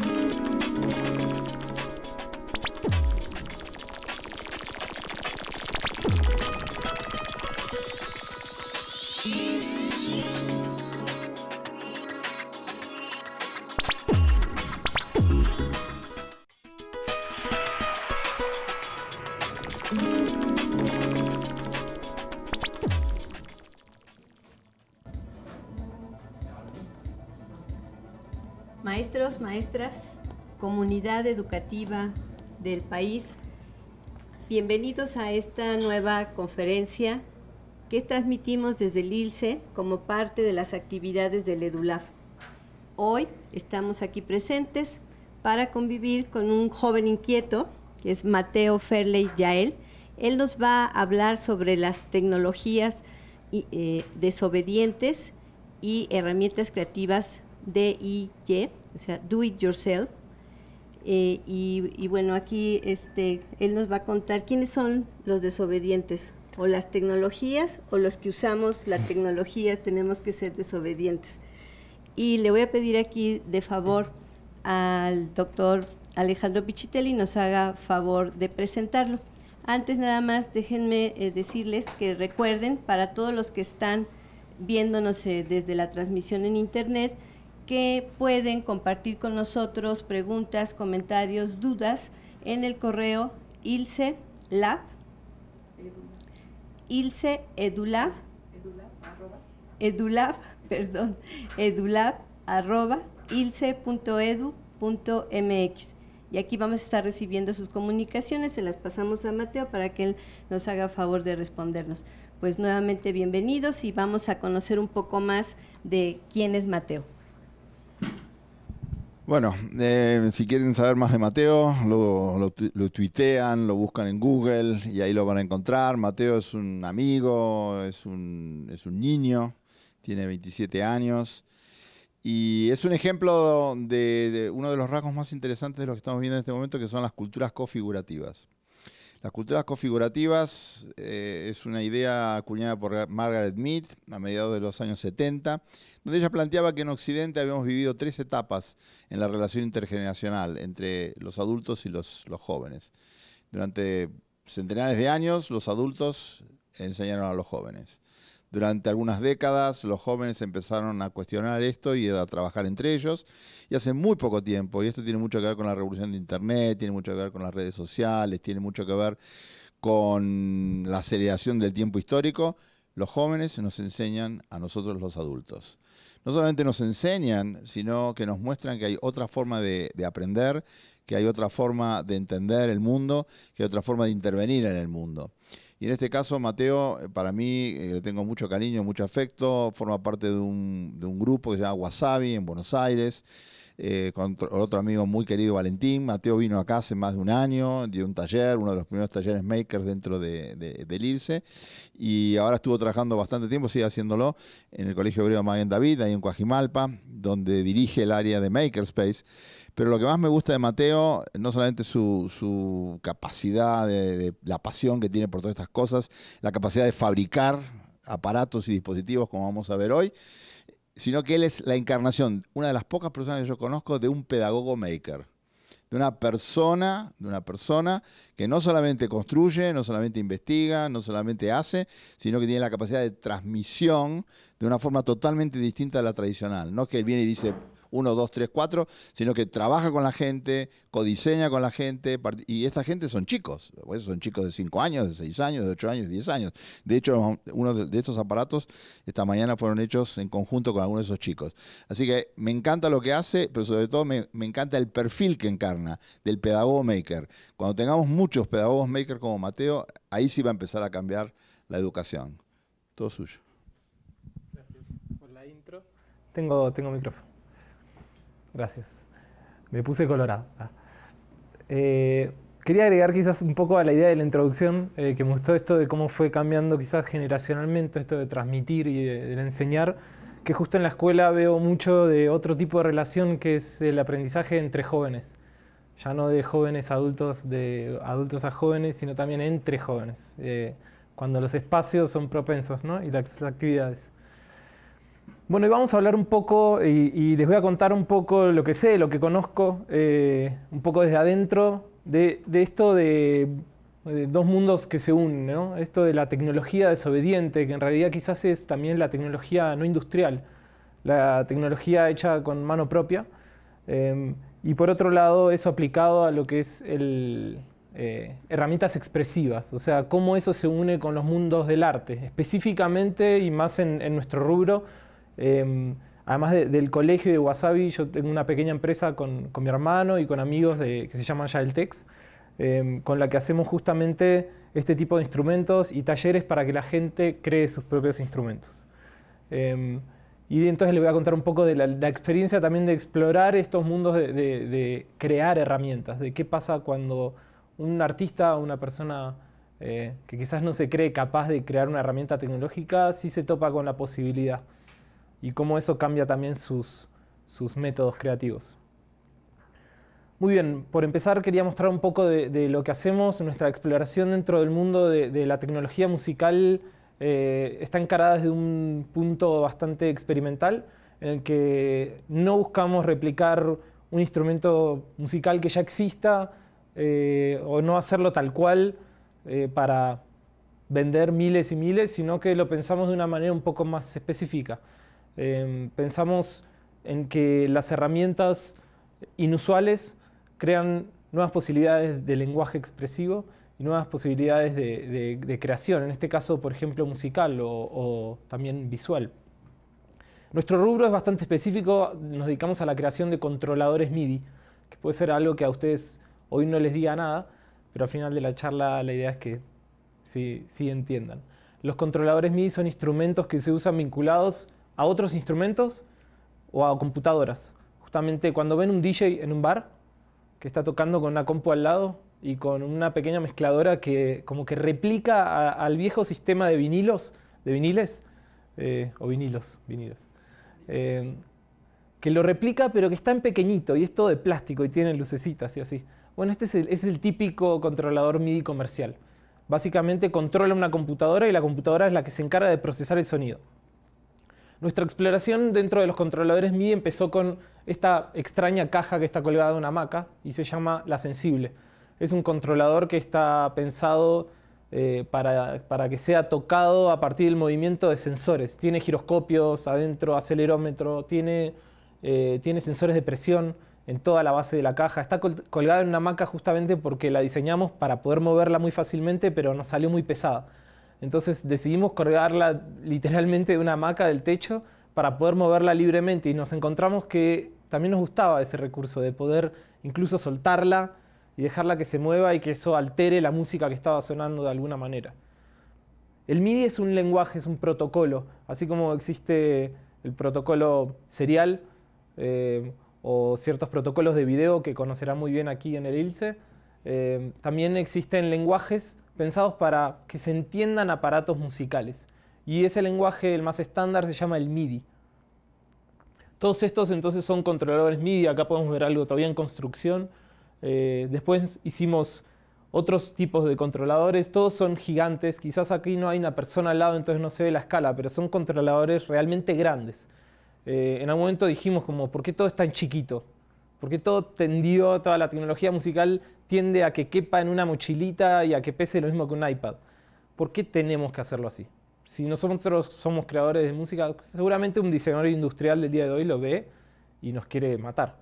Thank you. maestras, comunidad educativa del país. Bienvenidos a esta nueva conferencia que transmitimos desde el ILCE como parte de las actividades del EDULAF. Hoy estamos aquí presentes para convivir con un joven inquieto, que es Mateo Ferley Yael. Él nos va a hablar sobre las tecnologías eh, desobedientes y herramientas creativas de DIY o sea, do it yourself. Eh, y, bueno, aquí este, él nos va a contar quiénes son los desobedientes, o las tecnologías, o los que usamos la tecnología, tenemos que ser desobedientes. Y le voy a pedir aquí de favor al doctor Alejandro Pichitelli nos haga favor de presentarlo. Antes nada más déjenme eh, decirles que recuerden para todos los que están viéndonos eh, desde la transmisión en internet, que pueden compartir con nosotros preguntas, comentarios, dudas en el correo ilse lab ilse edulab edulab perdón edulab y aquí vamos a estar recibiendo sus comunicaciones, se las pasamos a Mateo para que él nos haga favor de respondernos. Pues nuevamente bienvenidos y vamos a conocer un poco más de quién es Mateo. Bueno, eh, si quieren saber más de Mateo, lo, tuitean, lo buscan en Google y ahí lo van a encontrar. Mateo es un amigo, es un, niño, tiene 27 años y es un ejemplo de, uno de los rasgos más interesantes de lo que estamos viendo en este momento, que son las culturas cofigurativas. Las culturas configurativas eh, es una idea acuñada por Margaret Mead a mediados de los años 70, donde ella planteaba que en Occidente habíamos vivido tres etapas en la relación intergeneracional entre los adultos y los jóvenes. Durante centenares de años los adultos enseñaron a los jóvenes. Durante algunas décadas los jóvenes empezaron a cuestionar esto y a trabajar entre ellos y hace muy poco tiempo, y esto tiene mucho que ver con la revolución de Internet, tiene mucho que ver con las redes sociales, tiene mucho que ver con la aceleración del tiempo histórico, los jóvenes nos enseñan a nosotros los adultos. No solamente nos enseñan, sino que nos muestran que hay otra forma de, aprender, que hay otra forma de entender el mundo, que hay otra forma de intervenir en el mundo. Y en este caso, Mateo, eh, para mí, eh, le tengo mucho cariño, mucho afecto, forma parte de un, de un grupo que se llama Wasabi en Buenos Aires. Eh, con otro amigo muy querido, Valentín. Mateo vino acá hace más de un año, dio un taller, uno de los primeros talleres makers dentro de, del IRSE, Y ahora estuvo trabajando bastante tiempo, sigue haciéndolo, en el Colegio Obrero Maguen David, ahí en Coajimalpa, donde dirige el área de Makerspace. Pero lo que más me gusta de Mateo, no solamente su, capacidad, la pasión que tiene por todas estas cosas, la capacidad de fabricar aparatos y dispositivos, como vamos a ver hoy, sino que él es la encarnación, una de las pocas personas que yo conozco, de un pedagogo maker. De una persona, de una persona que no solamente construye, no solamente investiga, no solamente hace, sino que tiene la capacidad de transmisión de una forma totalmente distinta a la tradicional. No es que él viene y dice, uno, 2, 3, cuatro, sino que trabaja con la gente, codiseña con la gente, y esta gente son chicos, pues son chicos de cinco años, de seis años, de ocho años, de diez años. De hecho, uno de estos aparatos esta mañana fueron hechos en conjunto con algunos de esos chicos. Así que me encanta lo que hace, pero sobre todo me, encanta el perfil que encarna del pedagogo maker. Cuando tengamos muchos pedagogos makers como Mateo, ahí sí va a empezar a cambiar la educación. Todo suyo. Gracias por la intro. Tengo, tengo micrófono. Gracias. Me puse colorado. Ah. Eh, quería agregar quizás un poco a la idea de la introducción, eh, que me gustó esto de cómo fue cambiando quizás generacionalmente esto de transmitir y de, enseñar, que justo en la escuela veo mucho de otro tipo de relación que es el aprendizaje entre jóvenes. Ya no de jóvenes a adultos, de adultos a jóvenes, sino también entre jóvenes. Eh, cuando los espacios son propensos, ¿no? Y las actividades. Bueno, y vamos a hablar un poco y, les voy a contar un poco lo que sé, lo que conozco, eh, un poco desde adentro, de, esto de, dos mundos que se unen, ¿no? Esto de la tecnología desobediente, que en realidad quizás es también la tecnología no industrial, la tecnología hecha con mano propia, em, y por otro lado eso aplicado a lo que es el, eh, herramientas expresivas, o sea, cómo eso se une con los mundos del arte, específicamente y más en, en nuestro rubro Em, además del colegio de Wasabi, yo tengo una pequeña empresa con, mi hermano y con amigos de, que se llama Yaltex, eh, em, con la que hacemos justamente este tipo de instrumentos y talleres para que la gente cree sus propios instrumentos. Em, y entonces le voy a contar un poco de la, experiencia también de explorar estos mundos de, crear herramientas, de qué pasa cuando un artista, o una persona eh, que quizás no se cree capaz de crear una herramienta tecnológica, sí se topa con la posibilidad y cómo eso cambia también sus, métodos creativos. Muy bien, por empezar quería mostrar un poco de, lo que hacemos, nuestra exploración dentro del mundo de, la tecnología musical eh, está encarada desde un punto bastante experimental, en el que no buscamos replicar un instrumento musical que ya exista eh, o no hacerlo tal cual eh, para vender miles y miles, sino que lo pensamos de una manera un poco más específica. Em, pensamos en que las herramientas inusuales crean nuevas posibilidades de lenguaje expresivo y nuevas posibilidades de, creación, en este caso, por ejemplo, musical o, también visual. Nuestro rubro es bastante específico, nos dedicamos a la creación de controladores MIDI, que puede ser algo que a ustedes hoy no les diga nada, pero al final de la charla la idea es que sí, sí entiendan. Los controladores MIDI son instrumentos que se usan vinculados a otros instrumentos o a computadoras. Justamente cuando ven un DJ en un bar que está tocando con una compu al lado y con una pequeña mezcladora que como que replica al viejo sistema de vinilos, de viniles, eh, o vinilos, vinilos, eh, que lo replica pero que está en pequeñito y es todo de plástico y tiene lucecitas y así. Bueno, este es el típico controlador MIDI comercial. Básicamente controla una computadora y la computadora es la que se encarga de procesar el sonido. Nuestra exploración dentro de los controladores MIDI empezó con esta extraña caja que está colgada de una maca y se llama La Sensible. Es un controlador que está pensado eh, para, que sea tocado a partir del movimiento de sensores. Tiene giroscopios adentro, acelerómetro, tiene, eh, tiene sensores de presión en toda la base de la caja. Está colgada en una maca justamente porque la diseñamos para poder moverla muy fácilmente, pero nos salió muy pesada. Entonces decidimos colgarla literalmente de una hamaca del techo para poder moverla libremente y nos encontramos que también nos gustaba ese recurso de poder incluso soltarla y dejarla que se mueva y que eso altere la música que estaba sonando de alguna manera. El MIDI es un lenguaje, es un protocolo, así como existe el protocolo serial eh, o ciertos protocolos de video que conocerán muy bien aquí en el ILSE, eh, también existen lenguajes pensados para que se entiendan aparatos musicales. Y ese lenguaje, el más estándar, se llama el MIDI. Todos estos entonces son controladores MIDI, acá podemos ver algo todavía en construcción. Eh, después hicimos otros tipos de controladores, todos son gigantes, quizás aquí no hay una persona al lado, entonces no se ve la escala, pero son controladores realmente grandes. Eh, en algún momento dijimos como, ¿por qué todo es tan chiquito? ¿Por qué todo tendió, toda la tecnología musical tiende a que quepa en una mochilita y a que pese lo mismo que un iPad. ¿Por qué tenemos que hacerlo así? Si nosotros somos creadores de música, seguramente un diseñador industrial del día de hoy lo ve y nos quiere matar.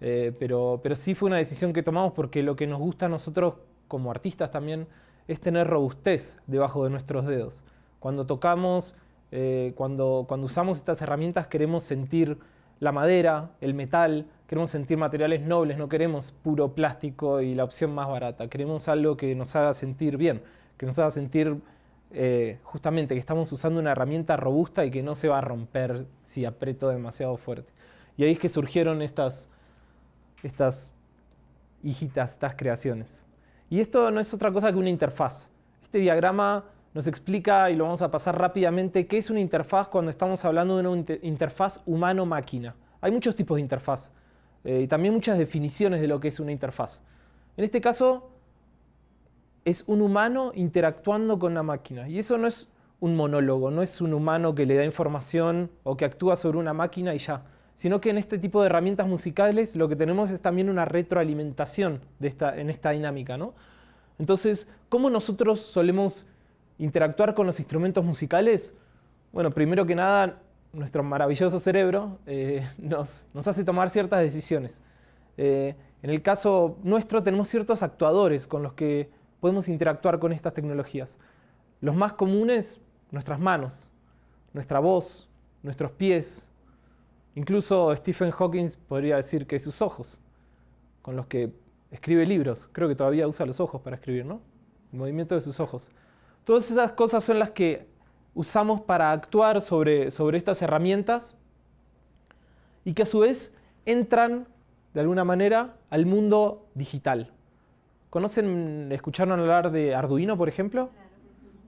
Eh, pero, pero sí fue una decisión que tomamos porque lo que nos gusta a nosotros como artistas también es tener robustez debajo de nuestros dedos. Cuando tocamos, eh, cuando, cuando usamos estas herramientas queremos sentir la madera, el metal, Queremos sentir materiales nobles, no queremos puro plástico y la opción más barata. Queremos algo que nos haga sentir bien, que nos haga sentir eh, justamente que estamos usando una herramienta robusta y que no se va a romper si aprieto demasiado fuerte. Y ahí es que surgieron estas, estas hijitas, estas creaciones. Y esto no es otra cosa que una interfaz. Este diagrama nos explica, y lo vamos a pasar rápidamente, qué es una interfaz cuando estamos hablando de una interfaz humano-máquina. Hay muchos tipos de interfaz. Eh, y también muchas definiciones de lo que es una interfaz. En este caso, es un humano interactuando con la máquina. Y eso no es un monólogo, no es un humano que le da información o que actúa sobre una máquina y ya. Sino que en este tipo de herramientas musicales lo que tenemos es también una retroalimentación en esta dinámica. Entonces, ¿cómo nosotros solemos interactuar con los instrumentos musicales? Bueno, primero que nada, nuestro maravilloso cerebro eh, nos, hace tomar ciertas decisiones. Eh, en el caso nuestro tenemos ciertos actuadores con los que podemos interactuar con estas tecnologías. Los más comunes, nuestras manos, nuestra voz, nuestros pies. Incluso Stephen Hawking podría decir que sus ojos, con los que escribe libros. Creo que todavía usa los ojos para escribir, ¿no? El movimiento de sus ojos. Todas esas cosas son las que usamos para actuar sobre, sobre estas herramientas y que a su vez entran de alguna manera al mundo digital. ¿Conocen, escucharon hablar de Arduino, por ejemplo?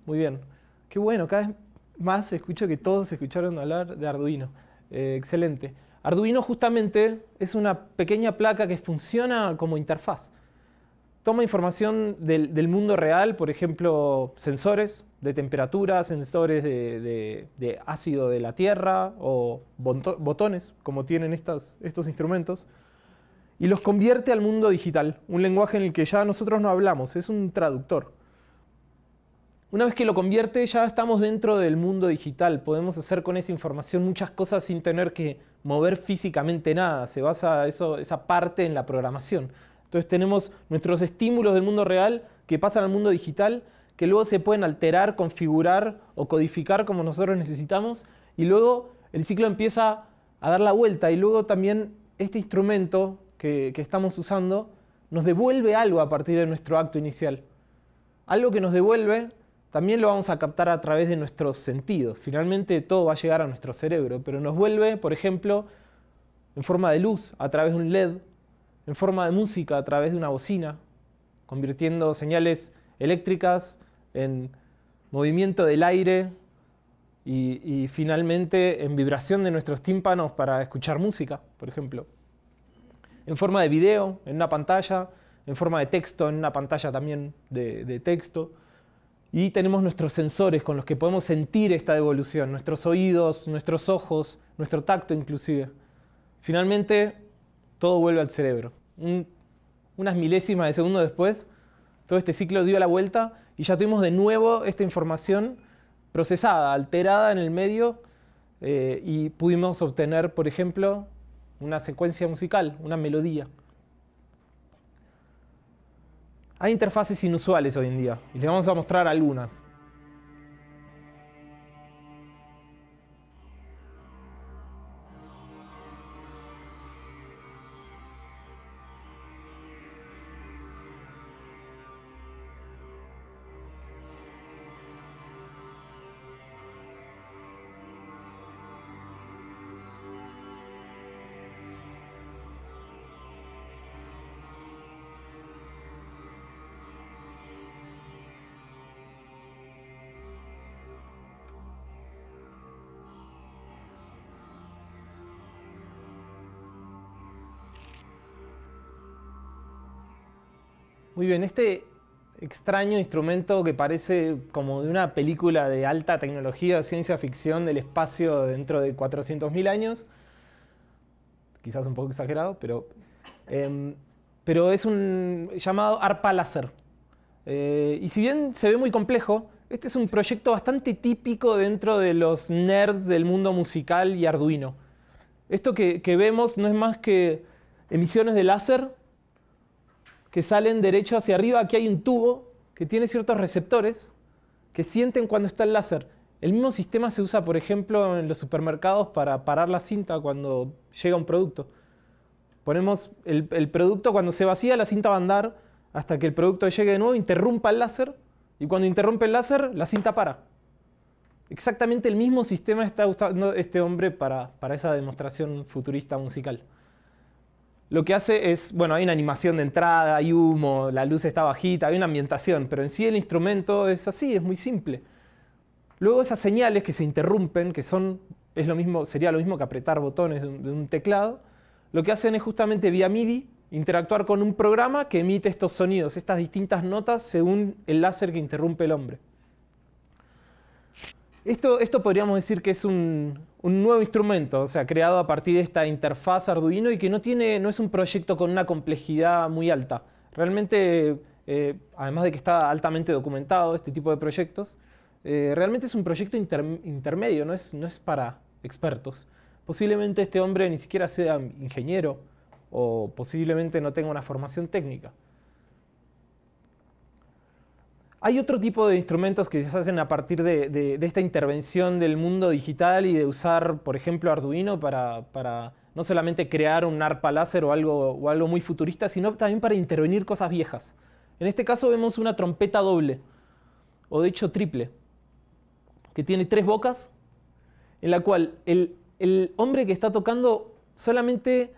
Muy bien. Qué bueno, cada vez más escucho que todos escucharon hablar de Arduino. Eh, excelente. Arduino justamente es una pequeña placa que funciona como interfaz. Toma información del, mundo real, por ejemplo, sensores de temperatura, sensores de, ácido de la tierra o botones, como tienen estos instrumentos, y los convierte al mundo digital, un lenguaje en el que ya nosotros no hablamos, es un traductor. Una vez que lo convierte, ya estamos dentro del mundo digital. Podemos hacer con esa información muchas cosas sin tener que mover físicamente nada. Se basa esa parte en la programación. Entonces tenemos nuestros estímulos del mundo real que pasan al mundo digital, que luego se pueden alterar, configurar o codificar como nosotros necesitamos, y luego el ciclo empieza a dar la vuelta, y luego también este instrumento que, estamos usando nos devuelve algo a partir de nuestro acto inicial. Algo que nos devuelve también lo vamos a captar a través de nuestros sentidos. Finalmente todo va a llegar a nuestro cerebro, pero nos vuelve, por ejemplo, en forma de luz, a través de un LED, en forma de música a través de una bocina, convirtiendo señales eléctricas en movimiento del aire y, finalmente en vibración de nuestros tímpanos para escuchar música, por ejemplo. En forma de video, en una pantalla, en forma de texto, en una pantalla también de, texto. Y tenemos nuestros sensores con los que podemos sentir esta devolución nuestros oídos, nuestros ojos, nuestro tacto inclusive. Finalmente, todo vuelve al cerebro. unas milésimas de segundo después, todo este ciclo dio la vuelta y ya tuvimos de nuevo esta información procesada, alterada en el medio eh, y pudimos obtener, por ejemplo, una secuencia musical, una melodía. Hay interfaces inusuales hoy en día y les vamos a mostrar algunas. Muy bien, este extraño instrumento que parece como de una película de alta tecnología, ciencia ficción del espacio dentro de 400.000 años, quizás un poco exagerado, pero, em, pero es un llamado arpa láser. Eh, y si bien se ve muy complejo, este es un proyecto bastante típico dentro de los nerds del mundo musical y Arduino. Esto que vemos no es más que emisiones de láser que salen derecho hacia arriba. Aquí hay un tubo que tiene ciertos receptores que sienten cuando está el láser. El mismo sistema se usa, por ejemplo, en los supermercados para parar la cinta cuando llega un producto. Ponemos el, producto, cuando se vacía, la cinta va a andar hasta que el producto llegue de nuevo, interrumpa el láser, y cuando interrumpe el láser, la cinta para. Exactamente el mismo sistema está usando este hombre para esa demostración futurista musical lo que hace es, bueno, hay una animación de entrada, hay humo, la luz está bajita, hay una ambientación, pero en sí el instrumento es así, es muy simple. Luego esas señales que se interrumpen, que son, es lo mismo, sería lo mismo que apretar botones de un, de un teclado, lo que hacen es justamente vía MIDI interactuar con un programa que emite estos sonidos, estas distintas notas según el láser que interrumpe el hombre. Esto, podríamos decir que es un, nuevo instrumento, o sea, creado a partir de esta interfaz Arduino y que no, tiene, no es un proyecto con una complejidad muy alta. Realmente, eh, además de que está altamente documentado este tipo de proyectos, eh, realmente es un proyecto intermedio, no es, no es para expertos. Posiblemente este hombre ni siquiera sea ingeniero o posiblemente no tenga una formación técnica. Hay otro tipo de instrumentos que se hacen a partir de, esta intervención del mundo digital y de usar, por ejemplo, Arduino para, no solamente crear un ARPA láser o algo, o algo muy futurista, sino también para intervenir cosas viejas. En este caso vemos una trompeta doble, o de hecho triple, que tiene tres bocas, en la cual el, el hombre que está tocando solamente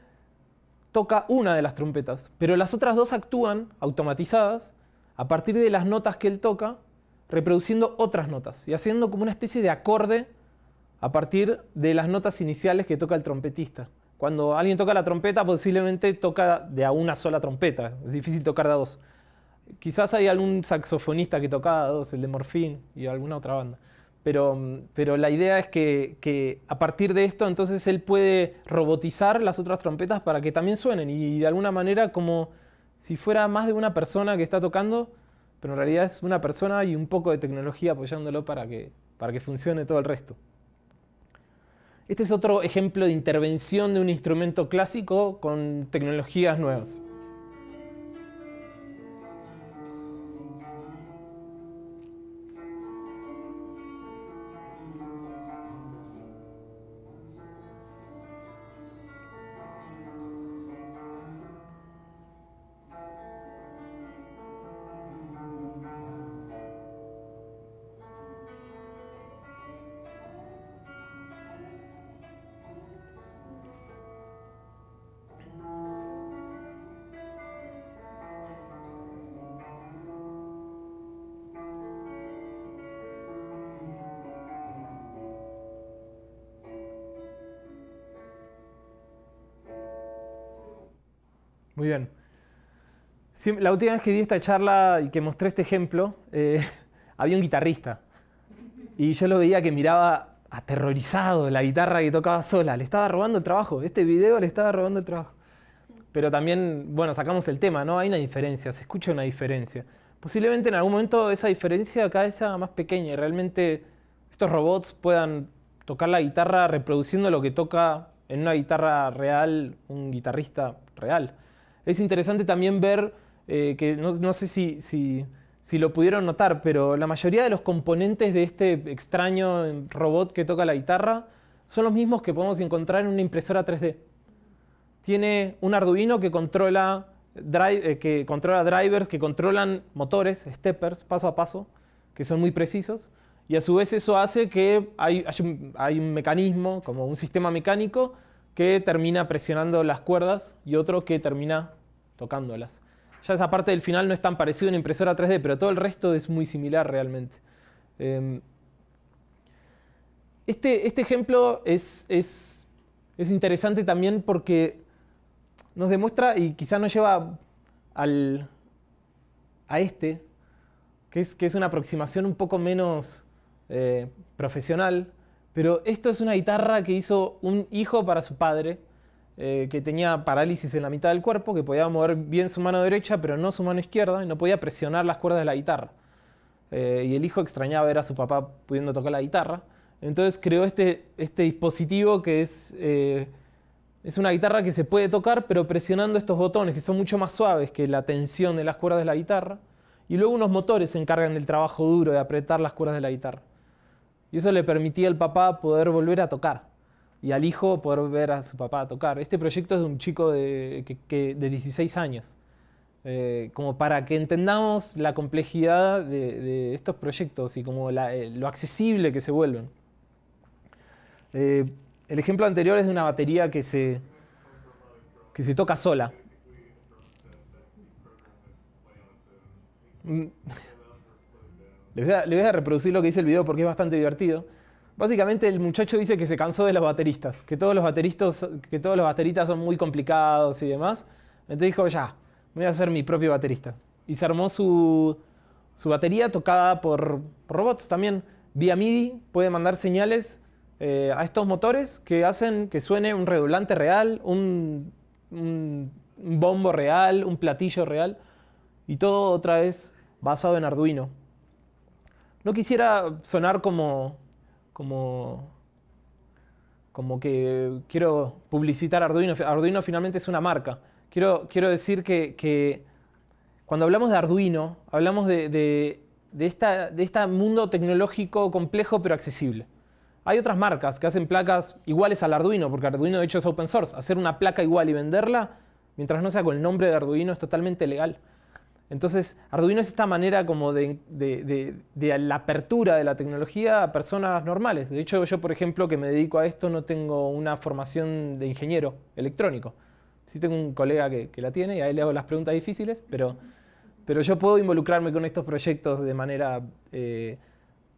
toca una de las trompetas, pero las otras dos actúan automatizadas a partir de las notas que él toca, reproduciendo otras notas y haciendo como una especie de acorde a partir de las notas iniciales que toca el trompetista. Cuando alguien toca la trompeta, posiblemente toca de a una sola trompeta, es difícil tocar de dos. Quizás hay algún saxofonista que toca dos, el de Morfín y alguna otra banda. Pero, pero la idea es que, que, a partir de esto, entonces él puede robotizar las otras trompetas para que también suenen y de alguna manera como si fuera más de una persona que está tocando, pero en realidad es una persona y un poco de tecnología apoyándolo para que, para que funcione todo el resto. Este es otro ejemplo de intervención de un instrumento clásico con tecnologías nuevas. Muy bien. La última vez que di esta charla y que mostré este ejemplo, eh, había un guitarrista. Y yo lo veía que miraba aterrorizado la guitarra que tocaba sola. Le estaba robando el trabajo. Este video le estaba robando el trabajo. Pero también, bueno, sacamos el tema, ¿no? Hay una diferencia, se escucha una diferencia. Posiblemente en algún momento esa diferencia cada vez sea más pequeña y realmente estos robots puedan tocar la guitarra reproduciendo lo que toca en una guitarra real un guitarrista real. Es interesante también ver eh, que no, sé si, si, lo pudieron notar, pero la mayoría de los componentes de este extraño robot que toca la guitarra son los mismos que podemos encontrar en una impresora 3D. Tiene un Arduino que controla, drive, eh, que controla drivers, que controlan motores, steppers, paso a paso, que son muy precisos. Y a su vez eso hace que hay, hay un mecanismo, como un sistema mecánico, que termina presionando las cuerdas y otro que termina tocándolas. Ya esa parte del final no es tan parecido en impresora 3D, pero todo el resto es muy similar realmente. Em, este, este ejemplo es, interesante también porque nos demuestra y quizás nos lleva al, a este, que es, que es una aproximación un poco menos eh, profesional, pero esto es una guitarra que hizo un hijo para su padre, eh, que tenía parálisis en la mitad del cuerpo, que podía mover bien su mano derecha, pero no su mano izquierda, y no podía presionar las cuerdas de la guitarra. Eh, y el hijo extrañaba ver a su papá pudiendo tocar la guitarra. Entonces creó este, este dispositivo que eh, es una guitarra que se puede tocar, pero presionando estos botones, que son mucho más suaves que la tensión de las cuerdas de la guitarra. Y luego unos motores se encargan del trabajo duro de apretar las cuerdas de la guitarra. Y eso le permitía al papá poder volver a tocar y al hijo poder ver a su papá tocar. Este proyecto es de un chico de, 16 años. Eh, como para que entendamos la complejidad de, estos proyectos y como eh, lo accesible que se vuelven. Eh, el ejemplo anterior es de una batería que se, que se toca sola. Mm. Les voy, a, reproducir lo que dice el video porque es bastante divertido. Básicamente el muchacho dice que se cansó de los bateristas, que todos los bateristas, son muy complicados y demás. Entonces dijo, ya, voy a ser mi propio baterista. Y se armó su, batería tocada por, robots también. Vía MIDI puede mandar señales eh, a estos motores que hacen que suene un redulante real, un bombo real, un platillo real. Y todo otra vez basado en Arduino. No quisiera sonar como, como, como que quiero publicitar Arduino. Arduino finalmente es una marca. Quiero, quiero decir que, cuando hablamos de Arduino, hablamos de, de, este mundo tecnológico complejo pero accesible. Hay otras marcas que hacen placas iguales al Arduino, porque Arduino de hecho es open source. Hacer una placa igual y venderla, mientras no sea con el nombre de Arduino, es totalmente legal. Entonces, Arduino es esta manera como de, la apertura de la tecnología a personas normales. De hecho, yo, por ejemplo, que me dedico a esto, no tengo una formación de ingeniero electrónico. Sí tengo un colega que, la tiene y a él le hago las preguntas difíciles, pero, yo puedo involucrarme con estos proyectos de manera, eh,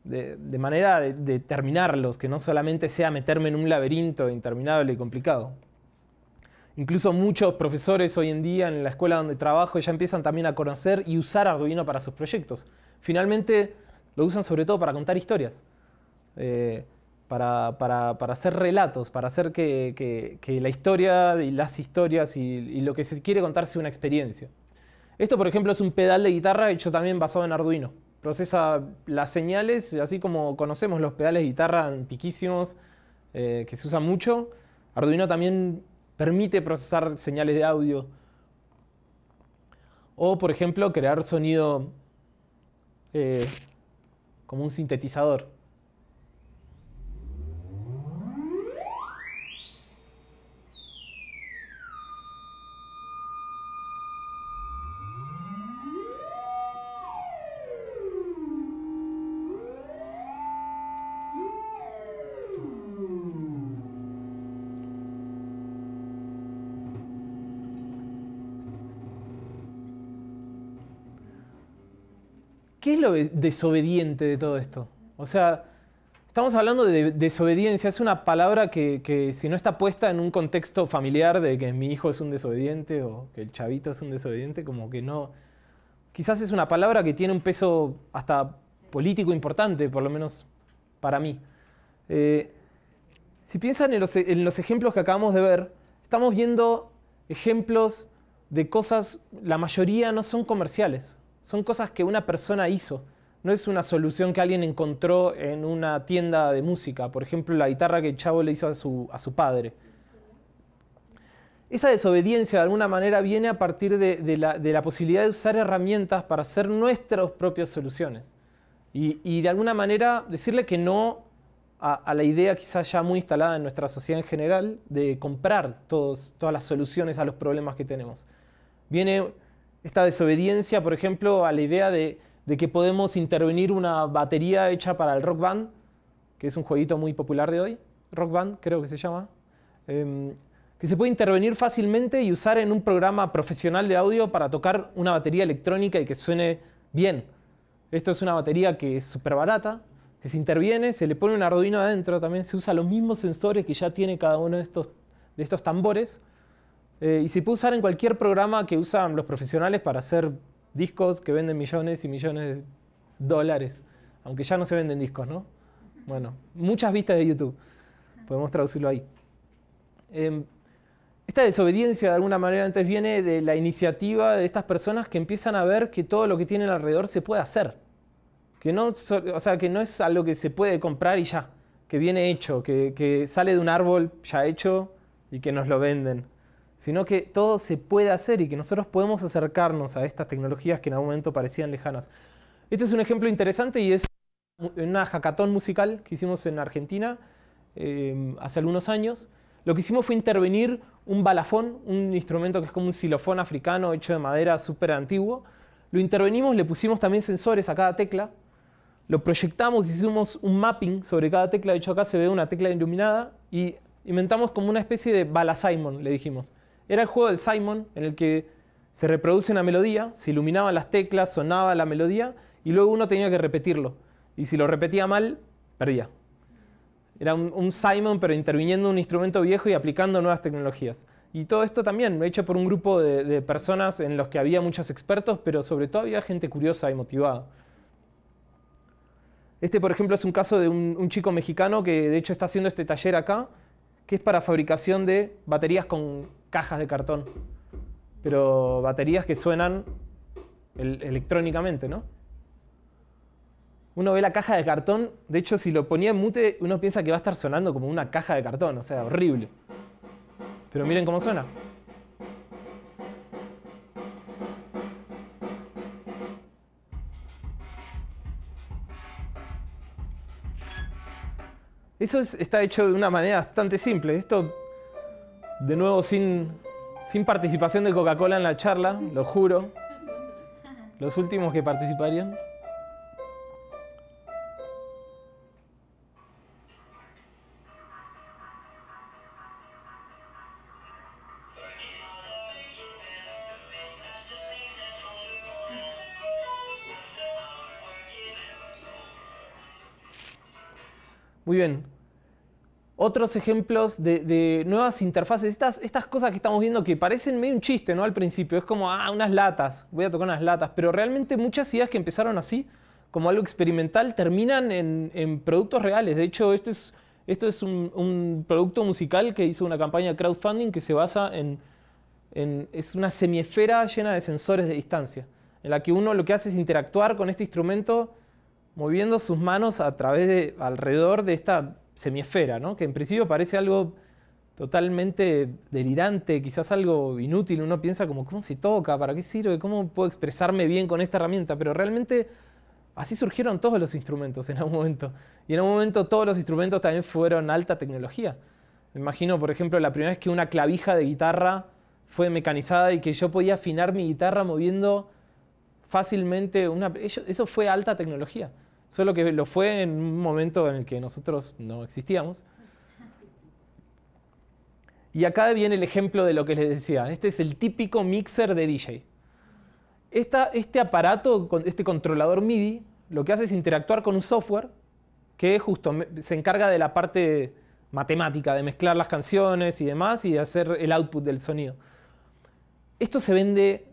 de, manera de terminarlos, que no solamente sea meterme en un laberinto interminable y complicado. Incluso muchos profesores hoy en día en la escuela donde trabajo ya empiezan también a conocer y usar Arduino para sus proyectos. Finalmente lo usan sobre todo para contar historias, eh, para, hacer relatos, para hacer que, la historia y las historias y, lo que se quiere contar sea una experiencia. Esto, por ejemplo, es un pedal de guitarra hecho también basado en Arduino. Procesa las señales, así como conocemos los pedales de guitarra antiquísimos eh, que se usan mucho. Arduino también permite procesar señales de audio. O, por ejemplo, crear sonido eh, como un sintetizador. desobediente de todo esto? O sea, estamos hablando de desobediencia, es una palabra que, si no está puesta en un contexto familiar de que mi hijo es un desobediente o que el chavito es un desobediente, como que no... Quizás es una palabra que tiene un peso hasta político importante, por lo menos para mí. Eh, si piensan en los ejemplos que acabamos de ver, estamos viendo ejemplos de cosas, la mayoría no son comerciales. Son cosas que una persona hizo. No es una solución que alguien encontró en una tienda de música. Por ejemplo, la guitarra que el chavo le hizo a su, padre. Esa desobediencia de alguna manera viene a partir de, la, posibilidad de usar herramientas para hacer nuestras propias soluciones. Y, de alguna manera decirle que no a, la idea quizás ya muy instalada en nuestra sociedad en general de comprar todos, todas las soluciones a los problemas que tenemos. Viene esta desobediencia, por ejemplo, a la idea de, que podemos intervenir una batería hecha para el Rock Band, que es un jueguito muy popular de hoy, Rock Band creo que se llama, em, que se puede intervenir fácilmente y usar en un programa profesional de audio para tocar una batería electrónica y que suene bien. Esto es una batería que es súper barata, que se interviene, se le pone un Arduino adentro, también se usa los mismos sensores que ya tiene cada uno de estos, de estos tambores. Eh, y se puede usar en cualquier programa que usan los profesionales para hacer discos que venden millones y millones de dólares. Aunque ya no se venden discos, ¿no? Bueno, muchas vistas de YouTube. Podemos traducirlo ahí. Em, esta desobediencia de alguna manera antes viene de la iniciativa de estas personas que empiezan a ver que todo lo que tienen alrededor se puede hacer. Que no, o sea, que no es algo que se puede comprar y ya, que viene hecho, que, que sale de un árbol ya hecho y que nos lo venden sino que todo se puede hacer y que nosotros podemos acercarnos a estas tecnologías que en algún momento parecían lejanas. Este es un ejemplo interesante y es una hackathon musical que hicimos en Argentina em, hace algunos años. Lo que hicimos fue intervenir un balafón, un instrumento que es como un xilofón africano hecho de madera súper antiguo. Lo intervenimos, le pusimos también sensores a cada tecla, lo proyectamos, hicimos un mapping sobre cada tecla. De hecho, acá se ve una tecla iluminada y inventamos como una especie de bala le dijimos. Era el juego del Simon, en el que se reproduce una melodía, se iluminaban las teclas, sonaba la melodía, y luego uno tenía que repetirlo. Y si lo repetía mal, perdía. Era un, Simon, pero interviniendo un instrumento viejo y aplicando nuevas tecnologías. Y todo esto también lo he hecho por un grupo de, personas en los que había muchos expertos, pero sobre todo había gente curiosa y motivada. Este, por ejemplo, es un caso de un chico mexicano que de hecho está haciendo este taller acá, que es para fabricación de baterías con, cajas de cartón, pero baterías que suenan electrónicamente, ¿no? Uno ve la caja de cartón, de hecho si lo ponía en mute uno piensa que va a estar sonando como una caja de cartón, o sea, horrible. Pero miren cómo suena. Eso está hecho de una manera bastante simple. Esto de nuevo, sin, sin participación de Coca-Cola en la charla, lo juro. Los últimos que participarían. Muy bien. Otros ejemplos de, nuevas interfaces, estas, estas, cosas que estamos viendo que parecen medio un chiste, ¿no? Al principio, es como, ah, unas latas, voy a tocar unas latas, pero realmente muchas ideas que empezaron así, como algo experimental, terminan en, productos reales. De hecho, este es, esto es un, producto musical que hizo una campaña de crowdfunding que se basa en, en, es una semiesfera llena de sensores de distancia, en la que uno lo que hace es interactuar con este instrumento moviendo sus manos a través de, alrededor de esta semiesfera, ¿no? que en principio parece algo totalmente delirante, quizás algo inútil. Uno piensa como, ¿cómo se toca? ¿Para qué sirve? ¿Cómo puedo expresarme bien con esta herramienta? Pero realmente así surgieron todos los instrumentos en algún momento. Y en algún momento todos los instrumentos también fueron alta tecnología. Me imagino, por ejemplo, la primera vez que una clavija de guitarra fue mecanizada y que yo podía afinar mi guitarra moviendo fácilmente una... Eso fue alta tecnología solo que lo fue en un momento en el que nosotros no existíamos. Y acá viene el ejemplo de lo que les decía. Este es el típico mixer de DJ. este aparato, este controlador MIDI, lo que hace es interactuar con un software que justo se encarga de la parte matemática, de mezclar las canciones y demás y de hacer el output del sonido. Esto se vende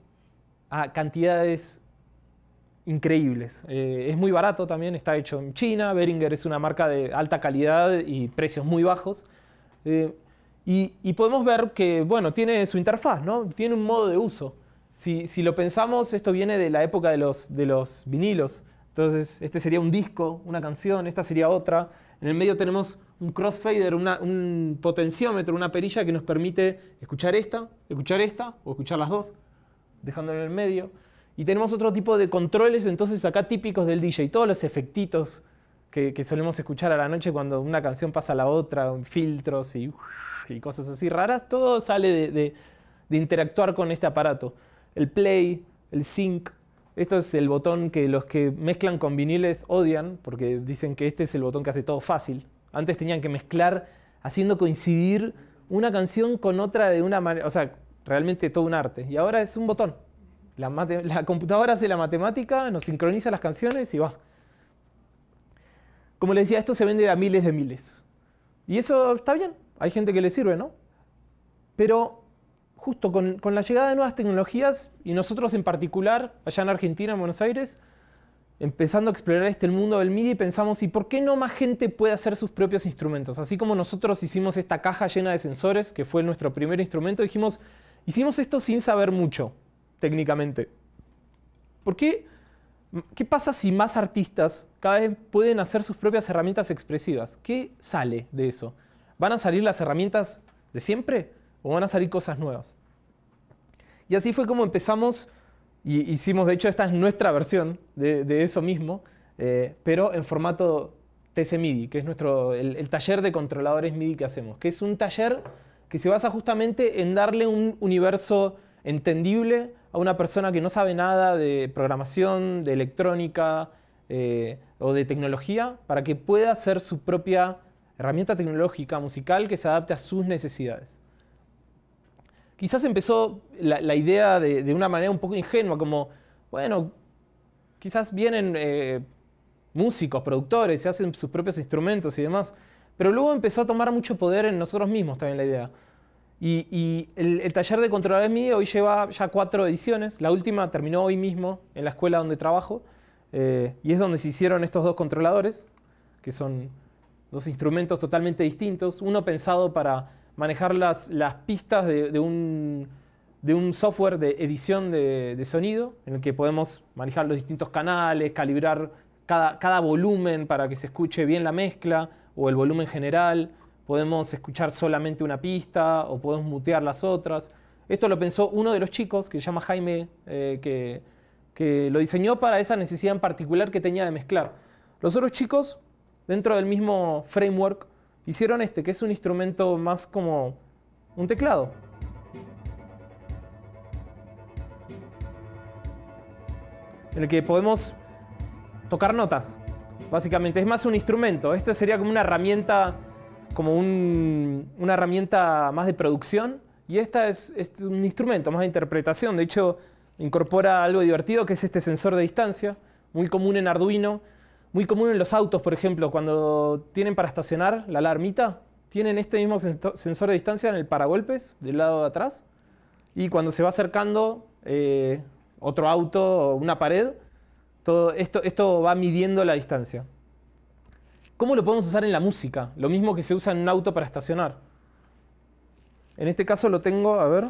a cantidades increíbles. Eh, es muy barato también, está hecho en China, Beringer es una marca de alta calidad y precios muy bajos. Eh, y, podemos ver que, bueno, tiene su interfaz, ¿no? Tiene un modo de uso. Si, si, lo pensamos, esto viene de la época de los, de los vinilos. Entonces, este sería un disco, una canción, esta sería otra. En el medio tenemos un crossfader, un potenciómetro, una perilla que nos permite escuchar esta, escuchar esta o escuchar las dos, dejándolo en el medio. Y tenemos otro tipo de controles, entonces acá típicos del DJ, todos los efectitos que, solemos escuchar a la noche cuando una canción pasa a la otra, filtros y, y cosas así raras, todo sale de, de interactuar con este aparato. El play, el sync, esto es el botón que los que mezclan con viniles odian, porque dicen que este es el botón que hace todo fácil. Antes tenían que mezclar haciendo coincidir una canción con otra de una manera, o sea, realmente todo un arte. Y ahora es un botón. La, computadora hace la matemática, nos sincroniza las canciones y va. Como les decía, esto se vende a miles de miles. Y eso está bien, hay gente que le sirve, ¿no? Pero justo con, la llegada de nuevas tecnologías, y nosotros en particular, allá en Argentina, en Buenos Aires, empezando a explorar este mundo del MIDI, pensamos, ¿y por qué no más gente puede hacer sus propios instrumentos? Así como nosotros hicimos esta caja llena de sensores, que fue nuestro primer instrumento, dijimos, hicimos esto sin saber mucho técnicamente. ¿Por qué? ¿Qué pasa si más artistas cada vez pueden hacer sus propias herramientas expresivas? ¿Qué sale de eso? ¿Van a salir las herramientas de siempre o van a salir cosas nuevas? Y así fue como empezamos y hicimos, de hecho, esta es nuestra versión de, eso mismo, eh, pero en formato TC MIDI, que es nuestro, el, taller de controladores MIDI que hacemos, que es un taller que se basa justamente en darle un universo entendible a una persona que no sabe nada de programación, de electrónica eh, o de tecnología, para que pueda hacer su propia herramienta tecnológica musical que se adapte a sus necesidades. Quizás empezó la, idea de, una manera un poco ingenua, como, bueno, quizás vienen eh, músicos, productores, se hacen sus propios instrumentos y demás, pero luego empezó a tomar mucho poder en nosotros mismos también la idea. Y, el, taller de controladores MIDI hoy lleva ya cuatro ediciones. La última terminó hoy mismo en la escuela donde trabajo. Eh, y es donde se hicieron estos dos controladores, que son dos instrumentos totalmente distintos. Uno pensado para manejar las, pistas de, un, software de edición de, sonido, en el que podemos manejar los distintos canales, calibrar cada volumen para que se escuche bien la mezcla o el volumen general podemos escuchar solamente una pista o podemos mutear las otras. Esto lo pensó uno de los chicos, que se llama Jaime, eh, que, que lo diseñó para esa necesidad en particular que tenía de mezclar. Los otros chicos, dentro del mismo framework, hicieron este, que es un instrumento más como un teclado. En el que podemos tocar notas, básicamente. Es más un instrumento. este sería como una herramienta como una herramienta más de producción y esta este es, un instrumento más de interpretación. De hecho, incorpora algo divertido que es este sensor de distancia, muy común en Arduino, muy común en los autos, por ejemplo, cuando tienen para estacionar la alarmita, tienen este mismo sensor de distancia en el paragolpes del lado de atrás y cuando se va acercando eh, otro auto o una pared, todo esto va midiendo la distancia. ¿Cómo lo podemos usar en la música? Lo mismo que se usa en un auto para estacionar. En este caso lo tengo, a ver,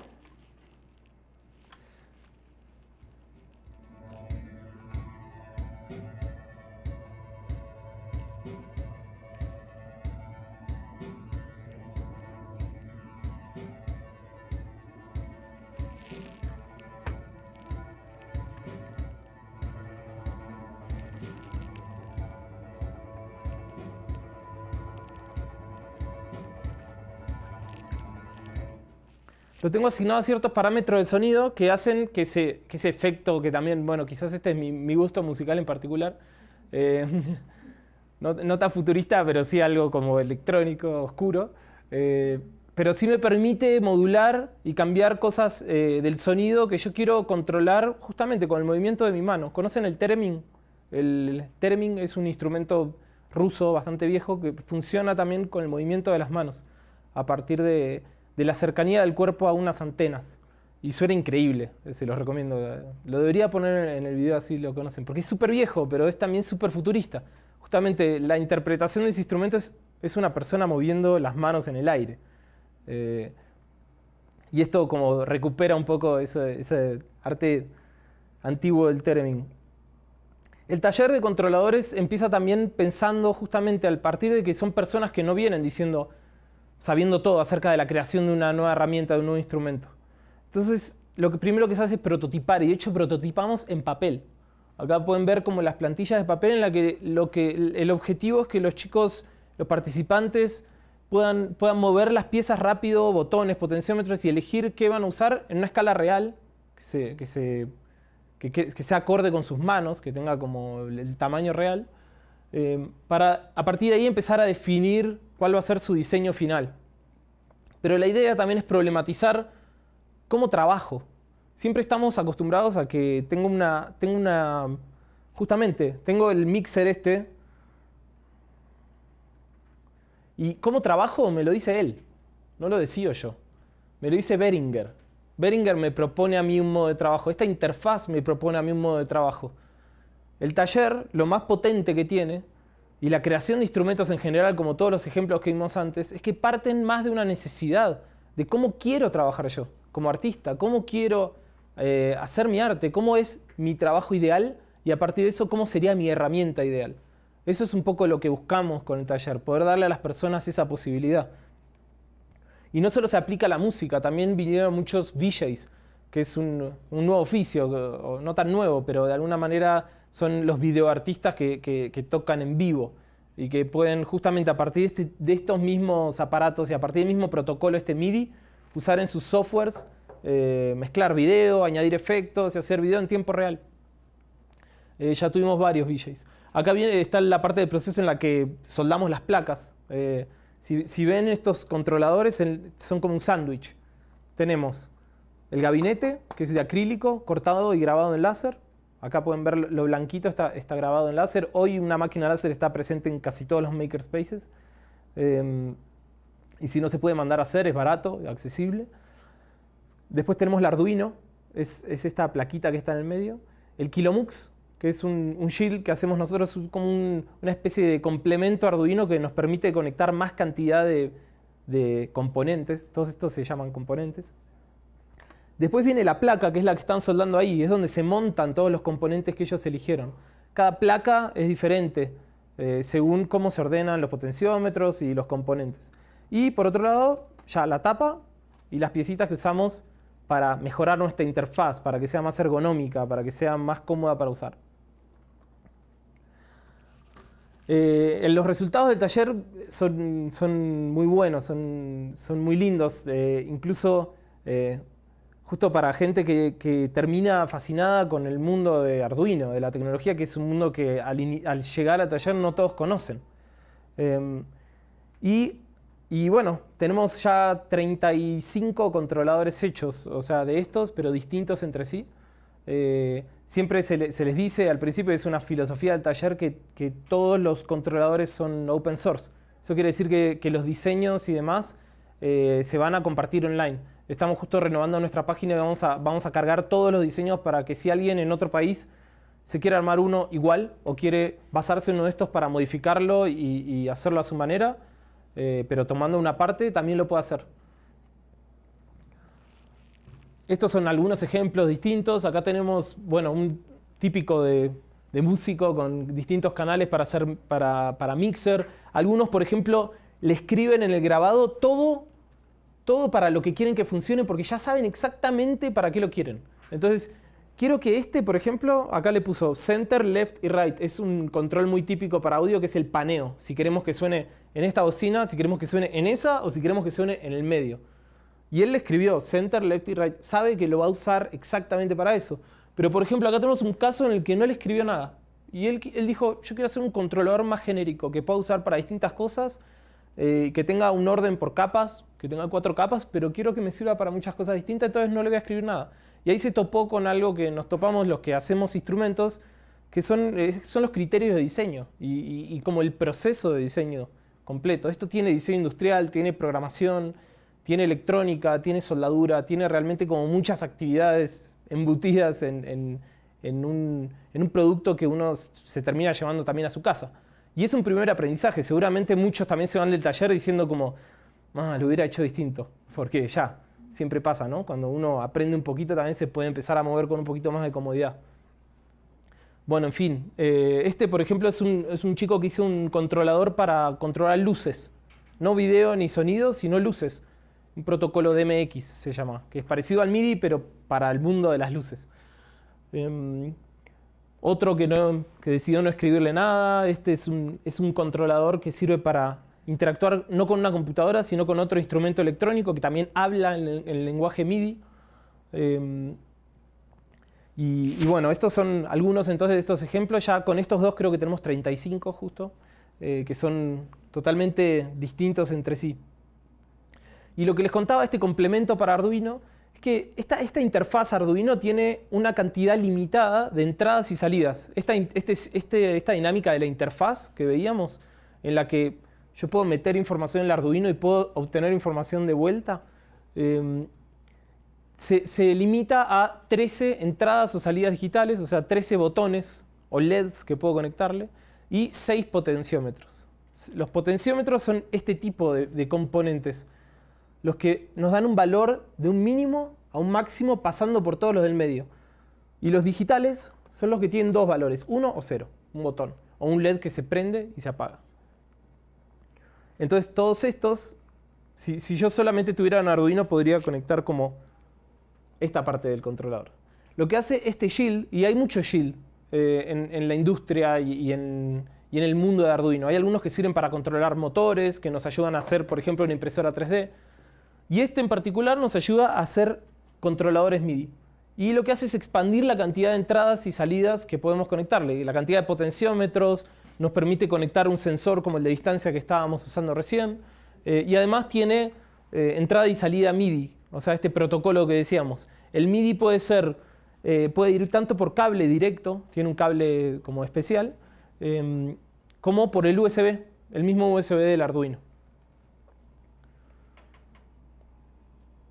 lo tengo asignado a ciertos parámetros de sonido que hacen que ese, que ese efecto, que también, bueno, quizás este es mi, gusto musical en particular, eh, no, tan futurista, pero sí algo como electrónico, oscuro, eh, pero sí me permite modular y cambiar cosas eh, del sonido que yo quiero controlar justamente con el movimiento de mi mano. ¿Conocen el Termin? El theremin es un instrumento ruso bastante viejo que funciona también con el movimiento de las manos a partir de de la cercanía del cuerpo a unas antenas. Y suena increíble, se los recomiendo. Lo debería poner en el video así lo conocen, porque es súper viejo, pero es también súper futurista. Justamente la interpretación de ese instrumento es, una persona moviendo las manos en el aire. Eh, y esto como recupera un poco ese, arte antiguo del término El taller de controladores empieza también pensando justamente al partir de que son personas que no vienen diciendo, sabiendo todo acerca de la creación de una nueva herramienta, de un nuevo instrumento. Entonces, lo que primero que se hace es prototipar, y de hecho prototipamos en papel. Acá pueden ver como las plantillas de papel en la que, lo que el objetivo es que los chicos, los participantes, puedan, puedan mover las piezas rápido, botones, potenciómetros y elegir qué van a usar en una escala real, que, se, se, acorde con sus manos, que tenga como el tamaño real, eh, para a partir de ahí empezar a definir cuál va a ser su diseño final. Pero la idea también es problematizar cómo trabajo. Siempre estamos acostumbrados a que tengo una, tengo una, justamente, tengo el mixer este. Y cómo trabajo me lo dice él, no lo decido yo. Me lo dice Beringer. Beringer me propone a mí un modo de trabajo. Esta interfaz me propone a mí un modo de trabajo. El taller, lo más potente que tiene, y la creación de instrumentos en general, como todos los ejemplos que vimos antes, es que parten más de una necesidad de cómo quiero trabajar yo como artista, cómo quiero eh, hacer mi arte, cómo es mi trabajo ideal y a partir de eso cómo sería mi herramienta ideal. Eso es un poco lo que buscamos con el taller, poder darle a las personas esa posibilidad. Y no solo se aplica a la música, también vinieron muchos DJs que es un, nuevo oficio, no tan nuevo, pero de alguna manera son los videoartistas que, que, tocan en vivo y que pueden justamente a partir este, de, estos mismos aparatos y a partir del mismo protocolo, este MIDI, usar en sus softwares, eh, mezclar video, añadir efectos y hacer video en tiempo real. Eh, ya tuvimos varios VJs. Acá viene, está la parte del proceso en la que soldamos las placas. Eh, si, si, ven estos controladores, son como un sándwich. Tenemos el gabinete, que es de acrílico, cortado y grabado en láser. Acá pueden ver lo blanquito, está, grabado en láser. Hoy una máquina láser está presente en casi todos los makerspaces. Em, y si no se puede mandar a hacer, es barato, accesible. Después tenemos el Arduino, es, esta plaquita que está en el medio. El Kilomux, que es un, shield que hacemos nosotros como una especie de complemento Arduino que nos permite conectar más cantidad de, componentes. Todos estos se llaman componentes. Después viene la placa, que es la que están soldando ahí, es donde se montan todos los componentes que ellos eligieron. Cada placa es diferente eh, según cómo se ordenan los potenciómetros y los componentes. Y por otro lado, ya la tapa y las piecitas que usamos para mejorar nuestra interfaz, para que sea más ergonómica, para que sea más cómoda para usar. Eh, los resultados del taller son, muy buenos, son, muy lindos. Eh, incluso justo para gente que, termina fascinada con el mundo de Arduino, de la tecnología, que es un mundo que al, llegar al llegar a taller no todos conocen. Em, y, bueno, tenemos ya 35 controladores hechos, o sea, de estos, pero distintos entre sí. Eh, siempre se, les dice, al principio es una filosofía del taller, que, todos los controladores son open source. Eso quiere decir que, los diseños y demás eh, se van a compartir online. Estamos justo renovando nuestra página y vamos a, vamos a cargar todos los diseños para que si alguien en otro país se quiere armar uno igual o quiere basarse en uno de estos para modificarlo y, hacerlo a su manera, eh, pero tomando una parte, también lo puede hacer. Estos son algunos ejemplos distintos. Acá tenemos, bueno, un típico de, músico con distintos canales para, hacer, para, para mixer. Algunos, por ejemplo, le escriben en el grabado todo todo para lo que quieren que funcione porque ya saben exactamente para qué lo quieren. Entonces, quiero que este, por ejemplo, acá le puso center, left y right. Es un control muy típico para audio que es el paneo. Si queremos que suene en esta bocina, si queremos que suene en esa o si queremos que suene en el medio. Y él le escribió center, left y right. Sabe que lo va a usar exactamente para eso. Pero, por ejemplo, acá tenemos un caso en el que no le escribió nada. Y él, dijo, yo quiero hacer un controlador más genérico que pueda usar para distintas cosas, eh, que tenga un orden por capas, que tenga cuatro capas, pero quiero que me sirva para muchas cosas distintas, entonces no le voy a escribir nada. Y ahí se topó con algo que nos topamos los que hacemos instrumentos, que son, eh, son los criterios de diseño y, como el proceso de diseño completo. Esto tiene diseño industrial, tiene programación, tiene electrónica, tiene soldadura, tiene realmente como muchas actividades embutidas en, un, en un producto que uno se termina llevando también a su casa. Y es un primer aprendizaje. Seguramente muchos también se van del taller diciendo como, Ah, lo hubiera hecho distinto, porque ya, siempre pasa, ¿no? Cuando uno aprende un poquito también se puede empezar a mover con un poquito más de comodidad. Bueno, en fin, eh, este por ejemplo es un, chico que hizo un controlador para controlar luces, no video ni sonido, sino luces. Un protocolo DMX se llama, que es parecido al MIDI, pero para el mundo de las luces. Em, otro que, no, decidió no escribirle nada, este es es un controlador que sirve para interactuar no con una computadora, sino con otro instrumento electrónico que también habla en, el, lenguaje MIDI. Em, y, bueno, estos son algunos entonces de estos ejemplos. Ya con estos dos creo que tenemos 35 justo, eh, que son totalmente distintos entre sí. Y lo que les contaba, este complemento para Arduino, es que esta, esta interfaz Arduino tiene una cantidad limitada de entradas y salidas. Esta, este, este, esta dinámica de la interfaz que veíamos, en la que yo puedo meter información en el Arduino y puedo obtener información de vuelta. Em, se, limita a 13 entradas o salidas digitales, o sea, 13 botones o LEDs que puedo conectarle y 6 potenciómetros. Los potenciómetros son este tipo de, de componentes, los que nos dan un valor de un mínimo a un máximo pasando por todos los del medio. Y los digitales son los que tienen dos valores, uno o 0, un botón, o un LED que se prende y se apaga. Entonces todos estos, si, yo solamente tuviera un Arduino, podría conectar como esta parte del controlador. Lo que hace este shield, y hay mucho shield eh, en, la industria y, en, y, en, el mundo de Arduino. Hay algunos que sirven para controlar motores, que nos ayudan a hacer, por ejemplo, una impresora 3D. Y este en particular nos ayuda a hacer controladores MIDI. Y lo que hace es expandir la cantidad de entradas y salidas que podemos conectarle, la cantidad de potenciómetros, nos permite conectar un sensor como el de distancia que estábamos usando recién, eh, y además tiene eh, entrada y salida MIDI, o sea, este protocolo que decíamos. El MIDI puede ser, eh, puede ir tanto por cable directo, tiene un cable como especial, em, como por el USB, el mismo USB del Arduino.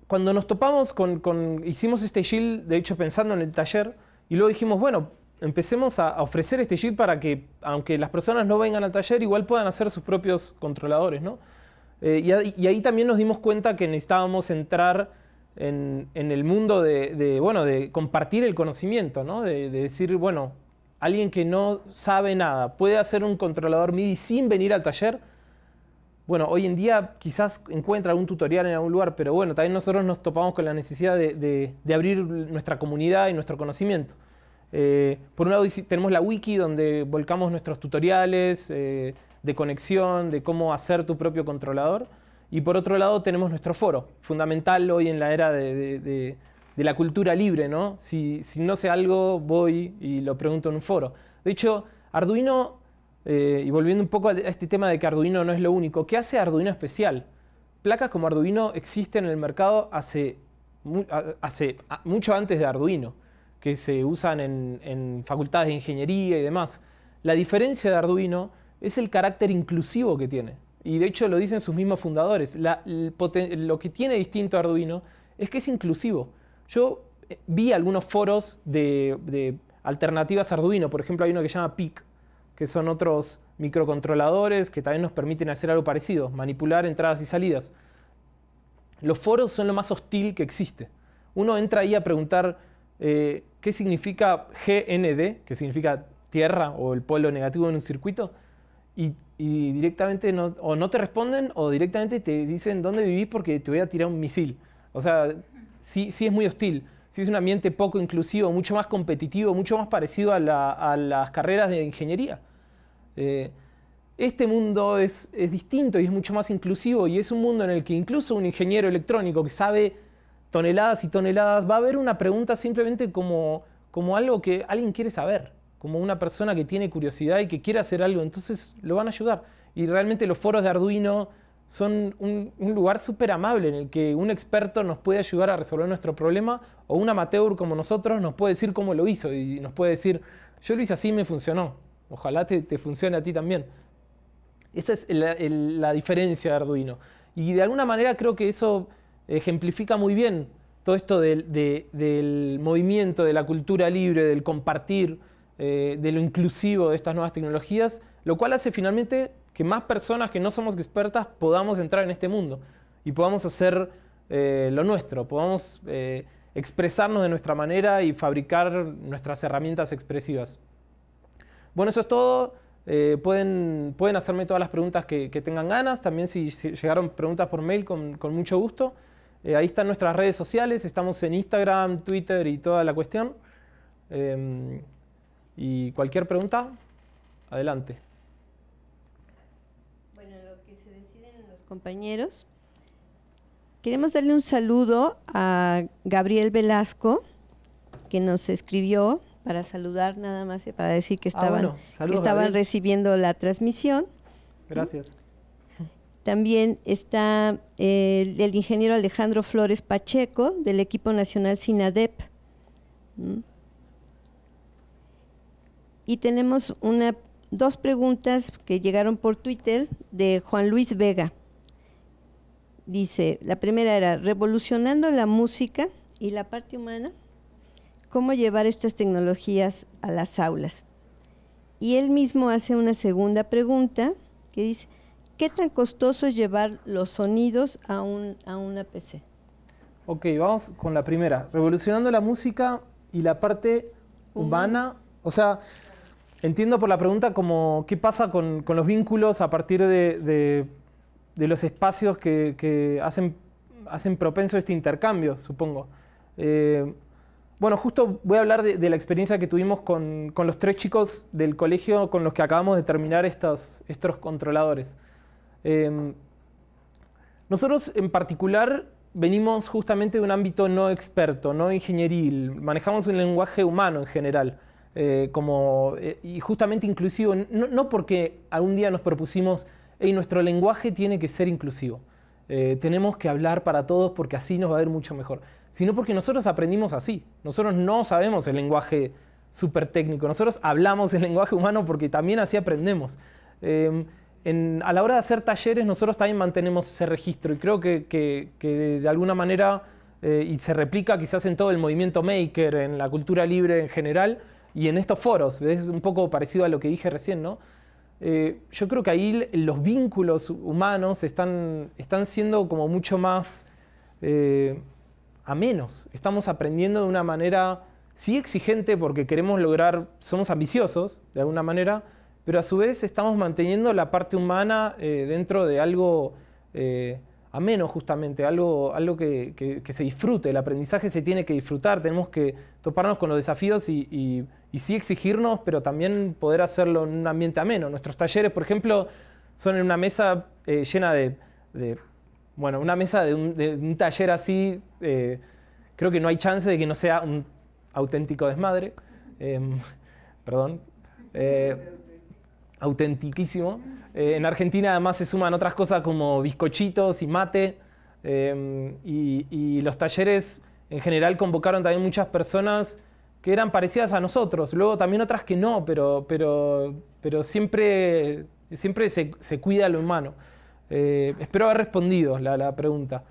Cuando nos topamos con, con hicimos este shield, de hecho pensando en el taller, y luego dijimos, bueno, empecemos a, ofrecer este JIT para que, aunque las personas no vengan al taller, igual puedan hacer sus propios controladores, ¿no? Eh, y, ahí también nos dimos cuenta que necesitábamos entrar en, el mundo de, bueno, de compartir el conocimiento, ¿no? De, decir, bueno, alguien que no sabe nada puede hacer un controlador MIDI sin venir al taller. Bueno, hoy en día quizás encuentra algún tutorial en algún lugar, pero bueno, también nosotros nos topamos con la necesidad de abrir nuestra comunidad y nuestro conocimiento. Eh, por un lado tenemos la wiki donde volcamos nuestros tutoriales eh, de conexión, de cómo hacer tu propio controlador. Y por otro lado tenemos nuestro foro, fundamental hoy en la era de, la cultura libre. ¿no? Si, no sé algo, voy y lo pregunto en un foro. De hecho, Arduino, eh, y volviendo un poco a este tema de que Arduino no es lo único, ¿qué hace Arduino especial? Placas como Arduino existen en el mercado hace mucho antes de Arduino que se usan en, facultades de ingeniería y demás. La diferencia de Arduino es el carácter inclusivo que tiene. Y de hecho lo dicen sus mismos fundadores. lo que tiene distinto a Arduino es que es inclusivo. Yo eh, vi algunos foros de, de, alternativas a Arduino. Por ejemplo, hay uno que se llama PIC, que son otros microcontroladores que también nos permiten hacer algo parecido, manipular entradas y salidas. Los foros son lo más hostil que existe. Uno entra ahí a preguntar eh, qué significa GND, que significa tierra o el polo negativo en un circuito, y, directamente no, o no te responden o directamente te dicen dónde vivís porque te voy a tirar un misil. O sea, sí, sí es muy hostil, sí es un ambiente poco inclusivo, mucho más competitivo, mucho más parecido a, las carreras de ingeniería. Eh, este mundo es, es distinto y es mucho más inclusivo y es un mundo en el que incluso un ingeniero electrónico que sabe toneladas y toneladas, va a haber una pregunta simplemente como, como algo que alguien quiere saber, como una persona que tiene curiosidad y que quiere hacer algo, entonces lo van a ayudar. Y realmente los foros de Arduino son un, lugar súper amable en el que un experto nos puede ayudar a resolver nuestro problema o un amateur como nosotros nos puede decir cómo lo hizo y nos puede decir, yo lo hice así y me funcionó, ojalá te, funcione a ti también. Esa es la diferencia de Arduino. Y de alguna manera creo que eso ejemplifica muy bien todo esto del, movimiento, de la cultura libre, del compartir, eh, de lo inclusivo de estas nuevas tecnologías, lo cual hace finalmente que más personas que no somos expertas podamos entrar en este mundo y podamos hacer eh, lo nuestro, podamos eh, expresarnos de nuestra manera y fabricar nuestras herramientas expresivas. Bueno, eso es todo. pueden, hacerme todas las preguntas que, tengan ganas. También si, llegaron preguntas por mail, con mucho gusto. Eh, ahí están nuestras redes sociales, estamos en Instagram, Twitter y toda la cuestión. Em, y cualquier pregunta, adelante. Bueno, lo que se deciden los compañeros. Queremos darle un saludo a Gabriel Velasco, que nos escribió para saludar nada más y para decir que ah, estaban, recibiendo la transmisión. Gracias. También está eh, el, ingeniero Alejandro Flores Pacheco del equipo nacional SINADEP. Y tenemos una, dos preguntas que llegaron por Twitter de Juan Luis Vega. Dice, la primera era, revolucionando la música y la parte humana, ¿cómo llevar estas tecnologías a las aulas? Y él mismo hace una segunda pregunta que dice, ¿Qué tan costoso es llevar los sonidos a, un, una PC? Ok, vamos con la primera. Revolucionando la música y la parte humana. O sea, entiendo por la pregunta como qué pasa con, los vínculos a partir de, los espacios que, hacen, hacen propenso este intercambio, supongo. Eh, bueno, justo voy a hablar de, la experiencia que tuvimos con, los tres chicos del colegio con los que acabamos de terminar estos controladores. Em, nosotros en particular venimos justamente de un ámbito no experto, no ingenieril, manejamos un lenguaje humano en general. Eh, como, eh, y justamente inclusivo, no, porque algún día nos propusimos, hey, nuestro lenguaje tiene que ser inclusivo, eh, tenemos que hablar para todos porque así nos va a ir mucho mejor, sino porque nosotros aprendimos así, nosotros no sabemos el lenguaje súper técnico, nosotros hablamos el lenguaje humano porque también así aprendemos. Em, a la hora de hacer talleres nosotros también mantenemos ese registro y creo que, de alguna manera, eh, y se replica quizás en todo el movimiento maker, en la cultura libre en general y en estos foros, es un poco parecido a lo que dije recién, ¿no? Eh, yo creo que ahí los vínculos humanos están, están siendo como mucho más eh, amenos, estamos aprendiendo de una manera sí exigente porque queremos lograr, somos ambiciosos de alguna manera, pero a su vez estamos manteniendo la parte humana eh, dentro de algo eh, ameno justamente, algo, algo que, se disfrute, el aprendizaje se tiene que disfrutar, tenemos que toparnos con los desafíos y, y, sí exigirnos, pero también poder hacerlo en un ambiente ameno. Nuestros talleres, por ejemplo, son en una mesa eh, llena de, bueno, una mesa de un, taller así, creo que no hay chance de que no sea un auténtico desmadre. Em, perdón autentiquísimo. Eh, en Argentina además se suman otras cosas como bizcochitos y mate. Em, y, los talleres en general convocaron también muchas personas que eran parecidas a nosotros. Luego también otras que no, pero, pero, pero siempre, siempre se, cuida lo humano. Eh, espero haber respondido la, la pregunta.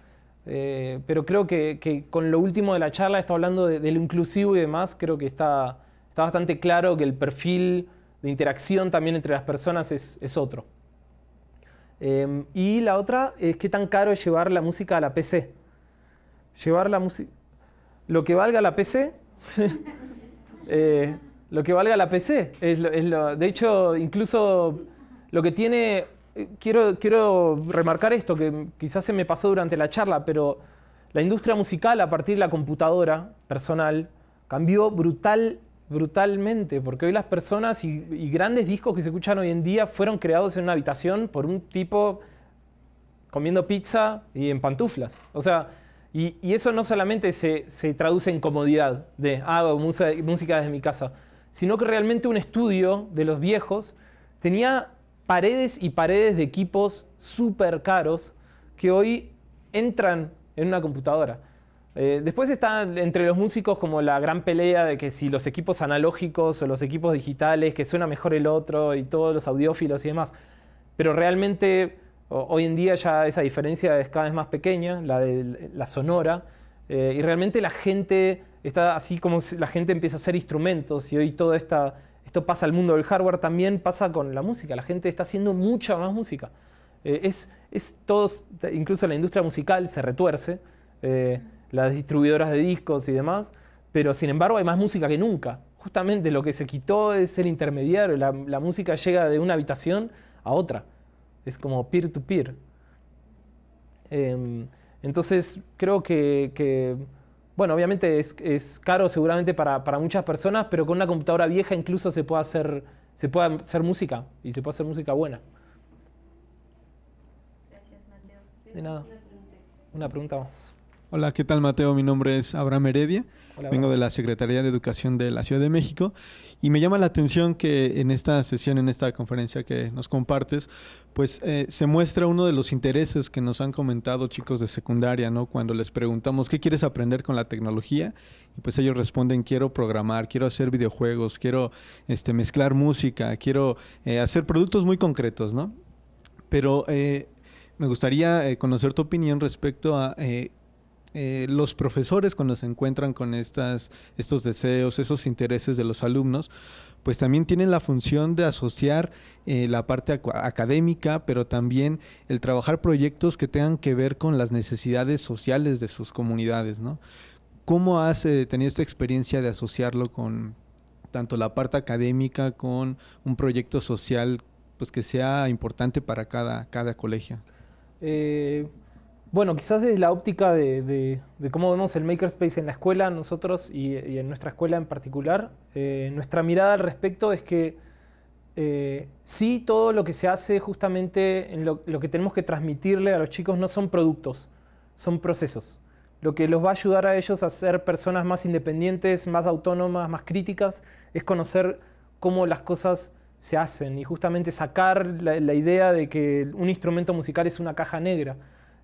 Eh, pero creo que, con lo último de la charla, está hablando de, lo inclusivo y demás, creo que está, está bastante claro que el perfil de interacción también entre las personas es, otro. Em, y la otra es qué tan caro es llevar la música a la PC. Llevar la música... Lo que valga la PC... Eh, lo que valga la PC. de hecho, incluso lo que tiene... Eh, quiero, quiero remarcar esto, que quizás se me pasó durante la charla, pero la industria musical a partir de la computadora personal cambió brutal brutalmente, porque hoy las personas y, grandes discos que se escuchan hoy en día fueron creados en una habitación por un tipo comiendo pizza y en pantuflas. O sea, y, eso no solamente se, traduce en comodidad, de ah, hago música desde mi casa, sino que realmente un estudio de los viejos tenía paredes y paredes de equipos súper caros que hoy entran en una computadora. Eh, después está entre los músicos como la gran pelea de que si los equipos analógicos o los equipos digitales, que suena mejor el otro y todos los audiófilos y demás. Pero realmente hoy en día ya esa diferencia es cada vez más pequeña, la de la sonora. Eh, y realmente la gente está así como la gente empieza a hacer instrumentos y hoy todo esto pasa al mundo del hardware también, pasa con la música. La gente está haciendo mucha más música. Eh, es, es todos, incluso la industria musical se retuerce las distribuidoras de discos y demás, pero sin embargo hay más música que nunca. Justamente lo que se quitó es el intermediario, la, música llega de una habitación a otra, es como peer-to-peer. Em, entonces creo que, bueno, obviamente es, caro seguramente para, muchas personas, pero con una computadora vieja incluso se puede hacer, se puede hacer música y se puede hacer música buena. Gracias, Mateo. De nada. una pregunta más. Hola, ¿qué tal Mateo? Mi nombre es Abraham Heredia, vengo de la Secretaría de Educación de la Ciudad de México y me llama la atención que en esta sesión, en esta conferencia que nos compartes, pues eh, se muestra uno de los intereses que nos han comentado chicos de secundaria, ¿no? Cuando les preguntamos, ¿qué quieres aprender con la tecnología? pues ellos responden, quiero programar, quiero hacer videojuegos, quiero este, mezclar música, quiero eh, hacer productos muy concretos, ¿no? Pero... Eh, me gustaría conocer tu opinión respecto a eh, los profesores cuando se encuentran con estas, estos deseos, esos intereses de los alumnos, pues también tienen la función de asociar eh, la parte académica, pero también el trabajar proyectos que tengan que ver con las necesidades sociales de sus comunidades, ¿no? ¿Cómo has eh, tenido esta experiencia de asociarlo con tanto la parte académica con un proyecto social pues que sea importante para cada, cada colegio? Bueno, quizás desde la óptica de, cómo vemos el makerspace en la escuela, nosotros y, en nuestra escuela en particular, eh, nuestra mirada al respecto es que eh, sí, todo lo que se hace justamente, lo, que tenemos que transmitirle a los chicos no son productos, son procesos. Lo que los va a ayudar a ellos a ser personas más independientes, más autónomas, más críticas, es conocer cómo las cosas se hacen y justamente sacar la idea de que un instrumento musical es una caja negra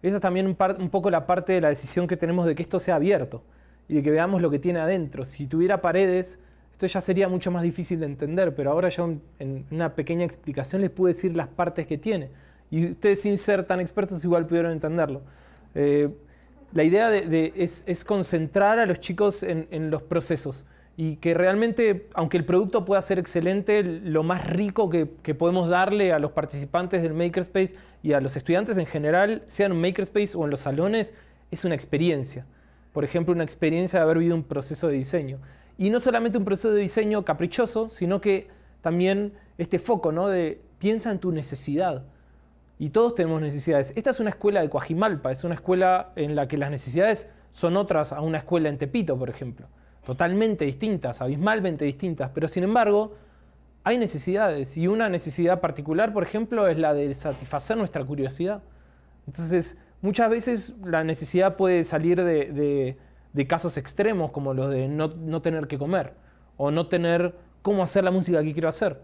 esa es también un, poco la parte de la decisión que tenemos de que esto sea abierto y de que veamos lo que tiene adentro. Si tuviera paredes, esto ya sería mucho más difícil de entender, pero ahora ya en una pequeña explicación les pude decir las partes que tiene. Y ustedes sin ser tan expertos igual pudieron entenderlo. Eh, la idea es, concentrar a los chicos en los procesos y que realmente, aunque el producto pueda ser excelente, lo más rico que, podemos darle a los participantes del Makerspace y a los estudiantes en general, sea en un Makerspace o en los salones, es una experiencia. Por ejemplo, una experiencia de haber vivido un proceso de diseño. Y no solamente un proceso de diseño caprichoso, sino que también este foco, ¿no? De piensa en tu necesidad. Y todos tenemos necesidades. Esta es una escuela de Coajimalpa, es una escuela en la que las necesidades son otras a una escuela en Tepito, por ejemplo totalmente distintas, abismalmente distintas, pero sin embargo hay necesidades y una necesidad particular, por ejemplo, es la de satisfacer nuestra curiosidad. Entonces, muchas veces la necesidad puede salir de, casos extremos como los de no, tener que comer o no tener cómo hacer la música que quiero hacer.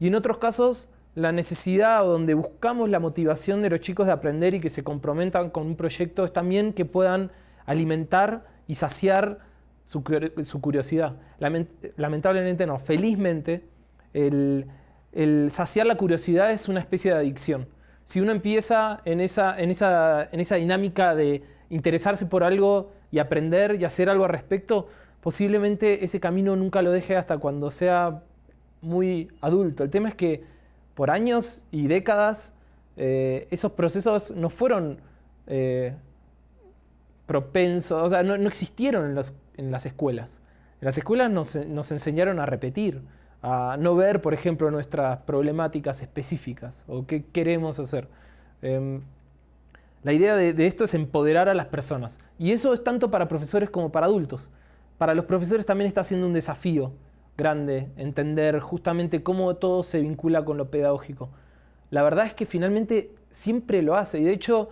Y en otros casos, la necesidad donde buscamos la motivación de los chicos de aprender y que se comprometan con un proyecto es también que puedan alimentar y saciar su, curiosidad. lamentablemente no, felizmente el, saciar la curiosidad es una especie de adicción. Si uno empieza en esa, en en esa dinámica de interesarse por algo y aprender y hacer algo al respecto, posiblemente ese camino nunca lo deje hasta cuando sea muy adulto. El tema es que por años y décadas eh, esos procesos no fueron eh, propensos, o sea, no existieron en los en las escuelas. En las escuelas nos, enseñaron a repetir, a no ver, por ejemplo, nuestras problemáticas específicas o qué queremos hacer. Em, la idea de, de, esto es empoderar a las personas. Y eso es tanto para profesores como para adultos. Para los profesores también está siendo un desafío grande entender justamente cómo todo se vincula con lo pedagógico. La verdad es que finalmente siempre lo hace y de hecho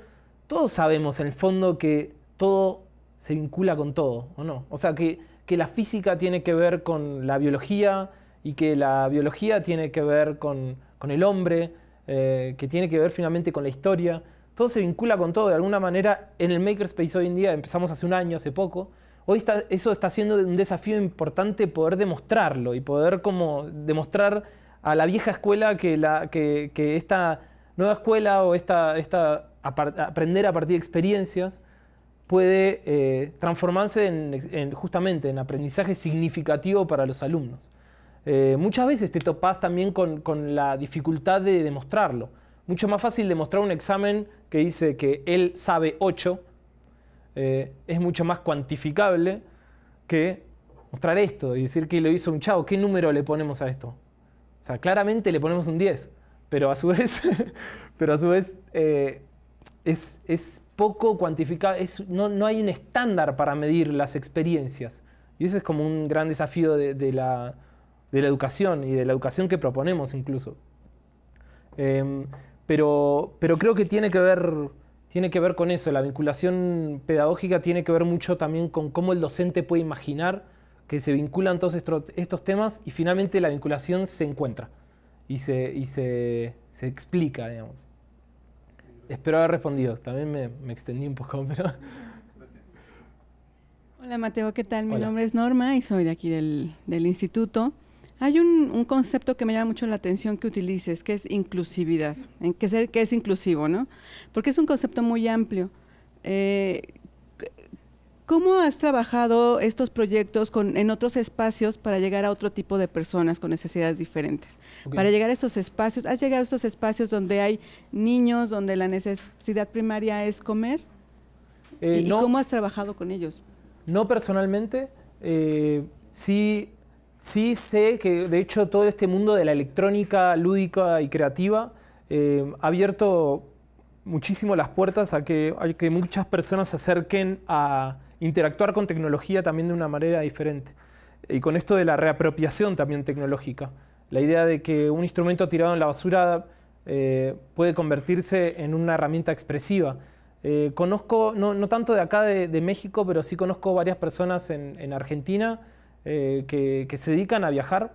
todos sabemos en el fondo que todo se vincula con todo, ¿o no? O sea, que, que la física tiene que ver con la biología y que la biología tiene que ver con, con el hombre, eh, que tiene que ver finalmente con la historia. Todo se vincula con todo, de alguna manera, en el makerspace hoy en día, empezamos hace un año, hace poco, hoy está, eso está siendo un desafío importante poder demostrarlo y poder como demostrar a la vieja escuela que, la, que, que esta nueva escuela o esta, esta aprender a partir de experiencias puede eh, transformarse en, justamente en aprendizaje significativo para los alumnos. Eh, muchas veces te topas también con, la dificultad de demostrarlo. Mucho más fácil demostrar un examen que dice que él sabe 8, eh, es mucho más cuantificable que mostrar esto y decir que lo hizo un chavo. ¿Qué número le ponemos a esto? O sea, claramente le ponemos un 10, pero a su vez, pero a su vez es, es poco cuantificado, es, no, hay un estándar para medir las experiencias. Y eso es como un gran desafío de, la, educación y de la educación que proponemos incluso. Em, pero, pero creo que tiene que ver tiene que ver con eso. La vinculación pedagógica tiene que ver mucho también con cómo el docente puede imaginar que se vinculan todos estos temas y finalmente la vinculación se encuentra y se, se explica, digamos. Espero haber respondido. También me, extendí un poco, pero... Hola Mateo, ¿qué tal? Mi nombre es Norma y soy de aquí del, instituto. Hay un, concepto que me llama mucho la atención que utilices, que es inclusividad, en que, ser, que es inclusivo, ¿no? Porque es un concepto muy amplio. Eh, ¿Cómo has trabajado estos proyectos en otros espacios para llegar a otro tipo de personas con necesidades diferentes? Para llegar a estos espacios, ¿has llegado a estos espacios donde hay niños, donde la necesidad primaria es comer? Eh, ¿Y, cómo has trabajado con ellos? No personalmente, eh, sí, sí sé que de hecho todo este mundo de la electrónica lúdica y creativa eh, ha abierto muchísimo las puertas a que, a que muchas personas se acerquen a, interactuar con tecnología también de una manera diferente. Y con esto de la reapropiación también tecnológica, la idea de que un instrumento tirado en la basura eh, puede convertirse en una herramienta expresiva. Eh, conozco, no, tanto de acá de, México, pero sí conozco varias personas en, Argentina eh, que, se dedican a viajar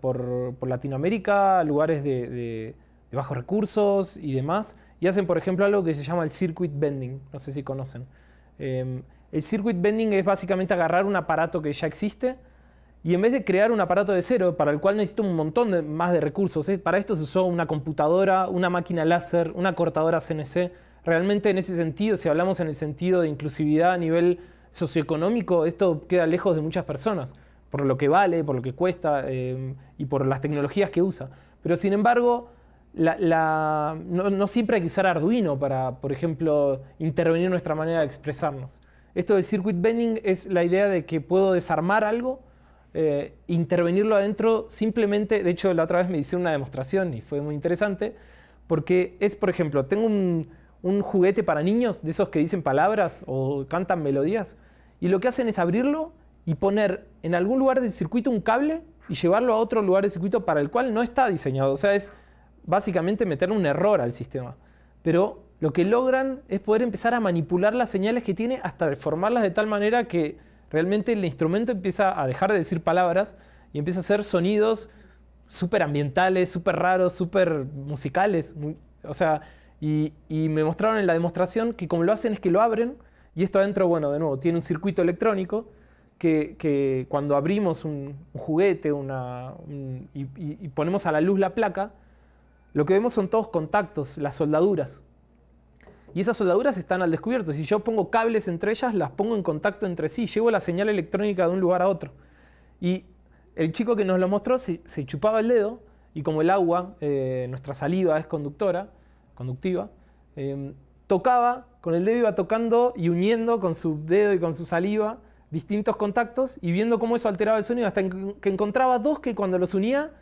por, latinoamérica Latinoamérica, lugares de, de, bajos recursos y demás, y hacen, por ejemplo, algo que se llama el circuit bending, no sé si conocen. Em, el circuit bending es básicamente agarrar un aparato que ya existe y en vez de crear un aparato de cero, para el cual necesito un montón más de recursos, ¿eh? para esto se usó una computadora, una máquina láser, una cortadora CNC. Realmente en ese sentido, si hablamos en el sentido de inclusividad a nivel socioeconómico, esto queda lejos de muchas personas, por lo que vale, por lo que cuesta em, y por las tecnologías que usa. Pero sin embargo, no, no siempre hay que usar Arduino para, por ejemplo, intervenir nuestra manera de expresarnos. Esto de circuit bending es la idea de que puedo desarmar algo, eh, intervenirlo adentro simplemente, de hecho la otra vez me hice una demostración y fue muy interesante, porque es, por ejemplo, tengo un, juguete para niños, de esos que dicen palabras o cantan melodías, y lo que hacen es abrirlo y poner en algún lugar del circuito un cable y llevarlo a otro lugar del circuito para el cual no está diseñado. O sea, es básicamente meter un error al sistema. Pero lo que logran es poder empezar a manipular las señales que tiene hasta deformarlas de tal manera que realmente el instrumento empieza a dejar de decir palabras y empieza a hacer sonidos súper ambientales, súper raros, súper musicales. o sea, y, me mostraron en la demostración que como lo hacen es que lo abren y esto adentro, bueno, de nuevo, tiene un circuito electrónico que, cuando abrimos un, juguete y, y ponemos a la luz la placa, lo que vemos son todos contactos, las soldaduras y esas soldaduras están al descubierto. Si yo pongo cables entre ellas, las pongo en contacto entre sí, llevo la señal electrónica de un lugar a otro. Y el chico que nos lo mostró se, chupaba el dedo y como el agua, eh, nuestra saliva es conductora, conductiva, em, tocaba, con el dedo iba tocando y uniendo con su dedo y con su saliva distintos contactos y viendo cómo eso alteraba el sonido, hasta que encontraba dos que cuando los unía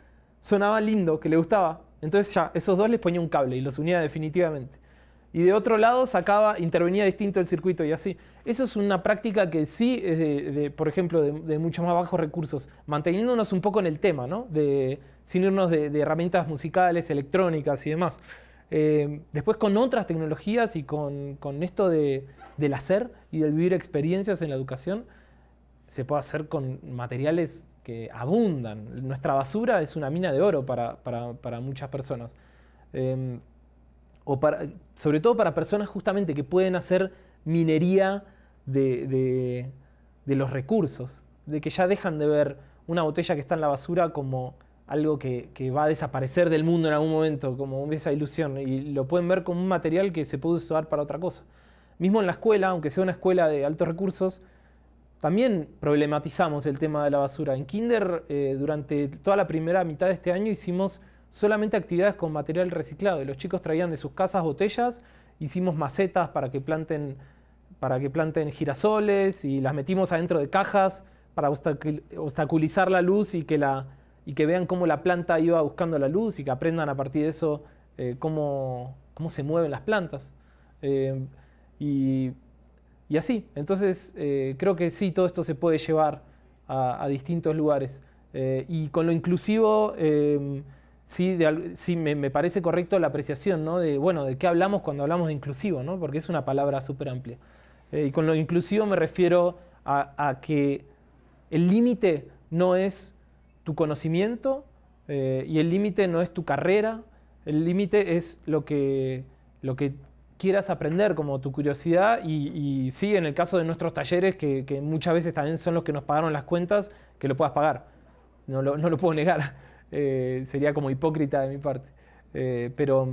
sonaba lindo, que le gustaba. Entonces ya, esos dos les ponía un cable y los unía definitivamente y de otro lado sacaba, intervenía distinto el circuito y así. Eso es una práctica que sí es por ejemplo, de, mucho muchos más bajos recursos, manteniéndonos un poco en el tema, ¿no? De, sin irnos de, herramientas musicales, electrónicas y demás. Eh, después con otras tecnologías y con, esto del hacer y del vivir experiencias en la educación, se puede hacer con materiales que abundan. Nuestra basura es una mina de oro para, muchas personas. Em, sobre todo para personas justamente que pueden hacer minería de, los recursos, de que ya dejan de ver una botella que está en la basura como algo que, va a desaparecer del mundo en algún momento, como esa ilusión, y lo pueden ver como un material que se puede usar para otra cosa. Mismo en la escuela, aunque sea una escuela de altos recursos, también problematizamos el tema de la basura. En Kinder, eh, durante toda la primera mitad de este año, hicimos solamente actividades con material reciclado. Y los chicos traían de sus casas botellas, hicimos macetas para que planten, para que planten girasoles y las metimos adentro de cajas para obstaculizar la luz y que, la, y que vean cómo la planta iba buscando la luz y que aprendan a partir de eso eh, cómo, se mueven las plantas. Eh, y, así, entonces eh, creo que sí, todo esto se puede llevar a, a distintos lugares. y con lo inclusivo sí, me, parece correcto la apreciación, De, bueno, de qué hablamos cuando hablamos de inclusivo, ¿no? Porque es una palabra súper amplia. Eh, y con lo inclusivo me refiero a, que el límite no es tu conocimiento eh, y el límite no es tu carrera, el límite es lo que, lo que quieras aprender, como tu curiosidad. Y, sí, en el caso de nuestros talleres, que, muchas veces también son los que nos pagaron las cuentas, que lo puedas pagar. No no lo puedo negar. Eh, sería como hipócrita de mi parte. Eh, pero,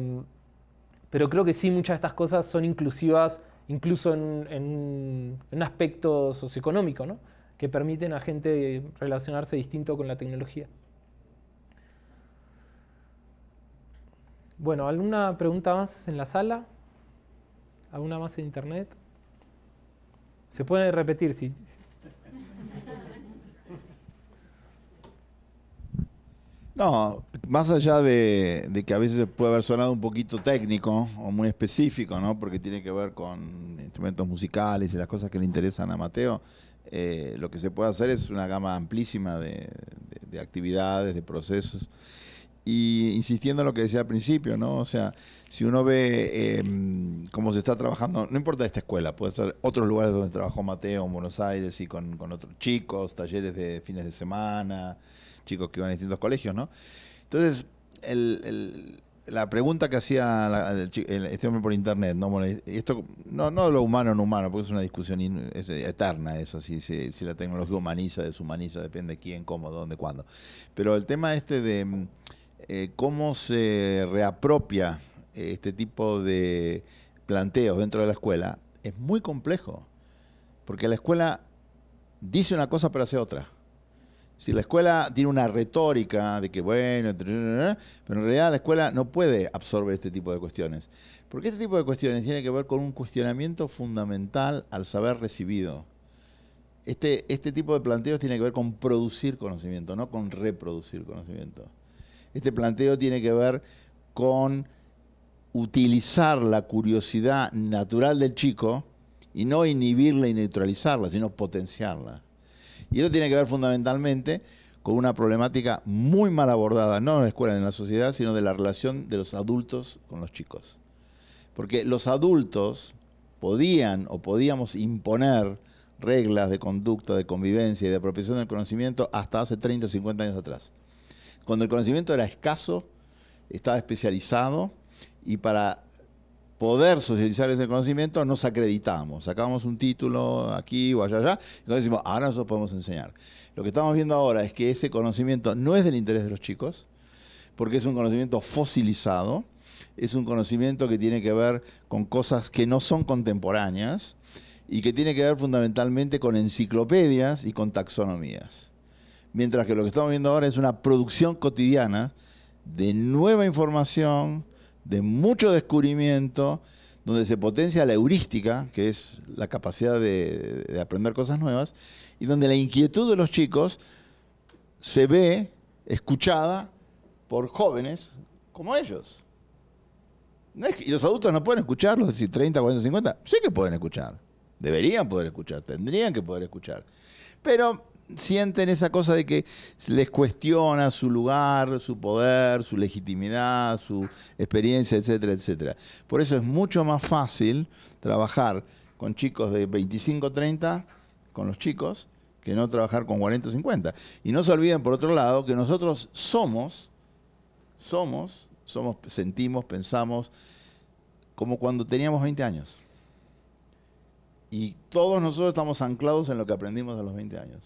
pero creo que sí, muchas de estas cosas son inclusivas, incluso en, un aspecto socioeconómico, ¿no? que permiten a gente relacionarse distinto con la tecnología. Bueno, ¿alguna pregunta más en la sala? ¿Alguna más en internet? Se puede repetir si No, más allá de, que a veces puede haber sonado un poquito técnico o muy específico, ¿no? Porque tiene que ver con instrumentos musicales y las cosas que le interesan a Mateo. Eh, lo que se puede hacer es una gama amplísima de, actividades, de procesos. Y insistiendo en lo que decía al principio, ¿no? O sea, si uno ve em, cómo se está trabajando, no importa esta escuela, puede ser otros lugares donde trabajó Mateo en Buenos Aires y con otros chicos, talleres de fines de semana chicos que van a distintos colegios, ¿no? Entonces, la pregunta que hacía este hombre por internet, ¿no? esto, no, lo humano no humano, porque es una discusión eterna eso, si, si, la tecnología humaniza, deshumaniza, depende quién, cómo, dónde, cuándo. Pero el tema este de mm, eh, cómo se reapropia este tipo de planteos dentro de la escuela es muy complejo, porque la escuela dice una cosa pero hace otra. Si la escuela tiene una retórica de que, bueno, pero en realidad la escuela no puede absorber este tipo de cuestiones. Porque este tipo de cuestiones tiene que ver con un cuestionamiento fundamental al saber recibido. Este, este tipo de planteos tiene que ver con producir conocimiento, no con reproducir conocimiento. Este planteo tiene que ver con utilizar la curiosidad natural del chico y no inhibirla y neutralizarla, sino potenciarla. Y esto tiene que ver fundamentalmente con una problemática muy mal abordada, no en la escuela, en la sociedad, sino de la relación de los adultos con los chicos. Porque los adultos podían o podíamos imponer reglas de conducta, de convivencia y de apropiación del conocimiento hasta hace 30, 50 años atrás. Cuando el conocimiento era escaso, estaba especializado y para poder socializar ese conocimiento, nos acreditamos, sacamos un título aquí o allá, allá, y decimos, ahora nosotros podemos enseñar. Lo que estamos viendo ahora es que ese conocimiento no es del interés de los chicos, porque es un conocimiento fosilizado, es un conocimiento que tiene que ver con cosas que no son contemporáneas y que tiene que ver fundamentalmente con enciclopedias y con taxonomías. Mientras que lo que estamos viendo ahora es una producción cotidiana de nueva información, de mucho descubrimiento, donde se potencia la heurística, que es la capacidad de, aprender cosas nuevas, y donde la inquietud de los chicos se ve escuchada por jóvenes como ellos. y los adultos no pueden escucharlos, decir 30, 40, 50, sí que pueden escuchar, deberían poder escuchar, tendrían que poder escuchar. Pero sienten esa cosa de que les cuestiona su lugar, su poder, su legitimidad, su experiencia, etcétera, etcétera. Por eso es mucho más fácil trabajar con chicos de 25, 30, con los chicos, que no trabajar con 40 50. Y no se olviden, por otro lado, que nosotros somos, somos, somos, sentimos, pensamos, como cuando teníamos 20 años. Y todos nosotros estamos anclados en lo que aprendimos a los 20 años.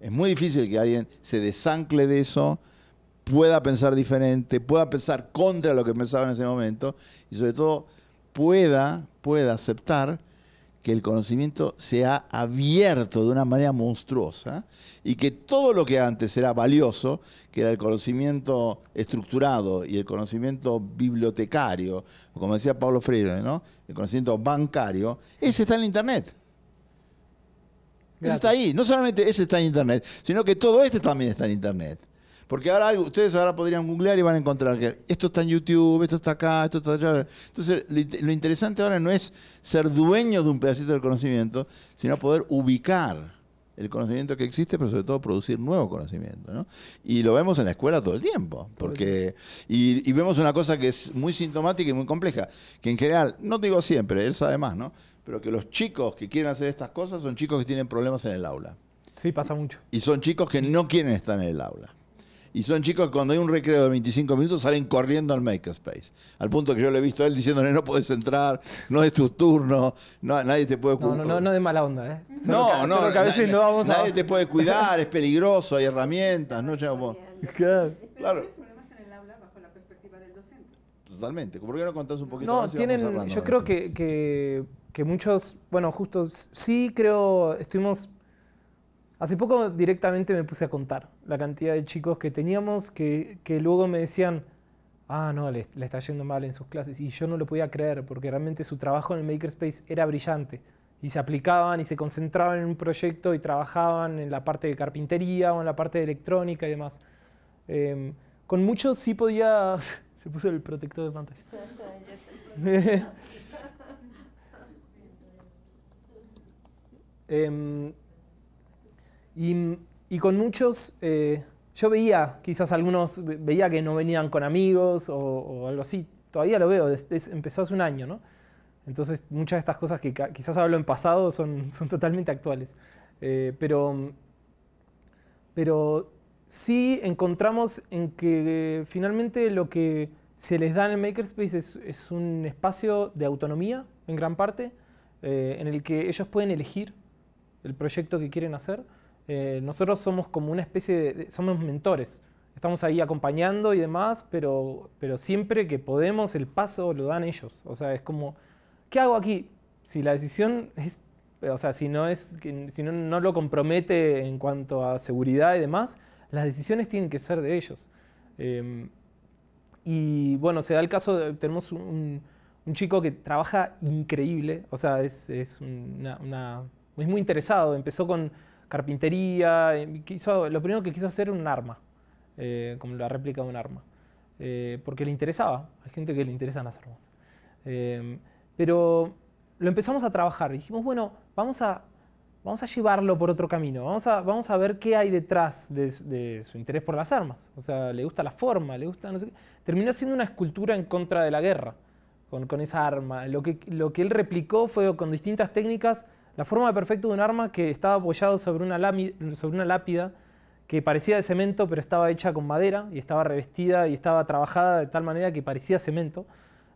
Es muy difícil que alguien se desancle de eso, pueda pensar diferente, pueda pensar contra lo que pensaba en ese momento y sobre todo pueda, pueda aceptar que el conocimiento se ha abierto de una manera monstruosa y que todo lo que antes era valioso, que era el conocimiento estructurado y el conocimiento bibliotecario, como decía Pablo Freire, ¿no? el conocimiento bancario, ese está en Internet. Ese está ahí. No solamente ese está en Internet, sino que todo este también está en Internet. Porque ahora ustedes ahora podrían googlear y van a encontrar que esto está en YouTube, esto está acá, esto está allá. Entonces, lo interesante ahora no es ser dueño de un pedacito del conocimiento, sino poder ubicar el conocimiento que existe, pero sobre todo producir nuevo conocimiento. Y lo vemos en la escuela todo el tiempo. porque y, y vemos una cosa que es muy sintomática y muy compleja, que en general, no digo siempre, él sabe más, ¿no? pero que los chicos que quieren hacer estas cosas son chicos que tienen problemas en el aula. Sí, pasa mucho. Y son chicos que no quieren estar en el aula. Y son chicos que cuando hay un recreo de 25 minutos salen corriendo al makerspace. Al punto que yo le he visto a él diciéndole, no puedes entrar, no es tu turno, no, nadie te puede cuidar. No, no, no, de mala onda, ¿eh? no, no, a veces nadie, no vamos a... nadie te puede cuidar, es peligroso, hay herramientas, ¿no? Claro. claro totalmente. ¿Por qué no contás un poquito no, más? No, tienen, yo creo que, que muchos, bueno, justo sí creo, estuvimos, hace poco directamente me puse a contar la cantidad de chicos que teníamos que, luego me decían, ah, no, le, le, está yendo mal en sus clases. Y yo no lo podía creer porque realmente su trabajo en el Makerspace era brillante. Y se aplicaban y se concentraban en un proyecto y trabajaban en la parte de carpintería o en la parte de electrónica y demás. Em, con muchos sí podía... se puso el protector de pantalla. Em, y, con muchos, eh, yo veía, quizás algunos veía que no venían con amigos o, algo así. Todavía lo veo, empezó hace un año, ¿no? Entonces muchas de estas cosas que quizás hablo en pasado son, son totalmente actuales. Eh, pero, pero sí encontramos en que eh, finalmente lo que se les da en el Makerspace es, un espacio de autonomía, en gran parte, en el que ellos pueden elegir el proyecto que quieren hacer. Eh, nosotros somos como una especie de, somos mentores. Estamos ahí acompañando y demás, pero, pero siempre que podemos el paso lo dan ellos. O sea, es como, ¿qué hago aquí? Si la decisión es, o sea, si no, es, si no, no lo compromete en cuanto a seguridad y demás, las decisiones tienen que ser de ellos. Em, y bueno, se da el caso, de, tenemos un, chico que trabaja increíble, o sea, es, es una es muy interesado. Empezó con carpintería, eh, quiso, lo primero que quiso hacer era un arma, eh, como la réplica de un arma, eh, porque le interesaba. Hay gente que le interesan las armas. Em, pero lo empezamos a trabajar. Dijimos, bueno, vamos a, vamos a llevarlo por otro camino. Vamos a, vamos a ver qué hay detrás de, su interés por las armas. O sea, le gusta la forma, le gusta no sé qué. Terminó siendo una escultura en contra de la guerra, con, con esa arma. Lo que, lo que él replicó fue con distintas técnicas la forma perfecta de un arma que estaba apoyado sobre una, sobre una lápida que parecía de cemento pero estaba hecha con madera y estaba revestida y estaba trabajada de tal manera que parecía cemento.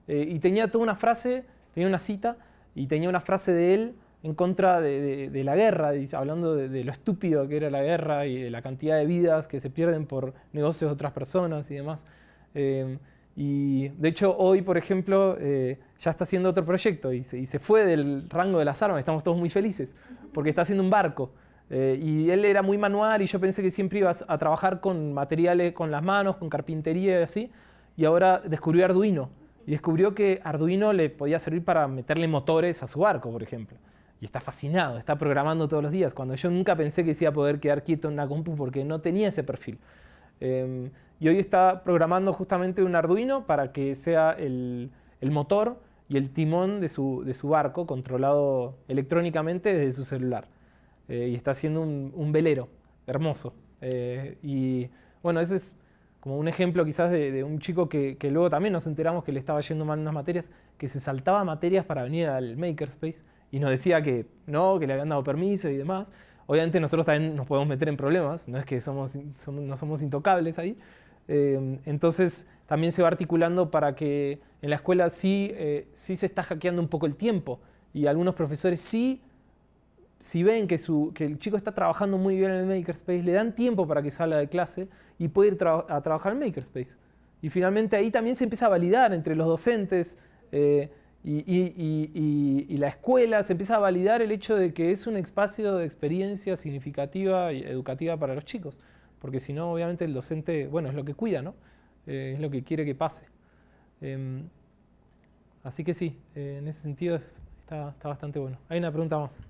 Eh, y tenía toda una frase, tenía una cita y tenía una frase de él en contra de, la guerra, hablando de, lo estúpido que era la guerra y de la cantidad de vidas que se pierden por negocios de otras personas y demás. Eh, y de hecho hoy, por ejemplo, eh, ya está haciendo otro proyecto y se, se, fue del rango de las armas, estamos todos muy felices, porque está haciendo un barco. Eh, y él era muy manual y yo pensé que siempre ibas a trabajar con materiales con las manos, con carpintería y así. Y ahora descubrió Arduino. Y descubrió que Arduino le podía servir para meterle motores a su barco, por ejemplo. Y está fascinado, está programando todos los días, cuando yo nunca pensé que se iba a poder quedar quieto en una compu porque no tenía ese perfil. Em, y hoy está programando justamente un Arduino para que sea el, motor y el timón de su, barco controlado electrónicamente desde su celular. Eh, y está haciendo un, velero hermoso. Eh, y bueno, ese es como un ejemplo quizás de, un chico que, luego también nos enteramos que le estaba yendo mal en unas materias, que se saltaba materias para venir al Makerspace y nos decía que no, que le habían dado permiso y demás. Obviamente nosotros también nos podemos meter en problemas, no es que somos, no somos intocables ahí. Eh, entonces también se va articulando para que en la escuela sí, eh, sí se está hackeando un poco el tiempo y algunos profesores sí, si ven que, su, que el chico está trabajando muy bien en el makerspace, le dan tiempo para que salga de clase y puede ir a trabajar al makerspace. Y finalmente ahí también se empieza a validar entre los docentes. Eh, y, la escuela se empieza a validar el hecho de que es un espacio de experiencia significativa y educativa para los chicos. Porque si no, obviamente el docente, bueno, es lo que cuida, ¿no? Eh, es lo que quiere que pase. Em, así que sí, eh, en ese sentido está, está, bastante bueno. Hay una pregunta más.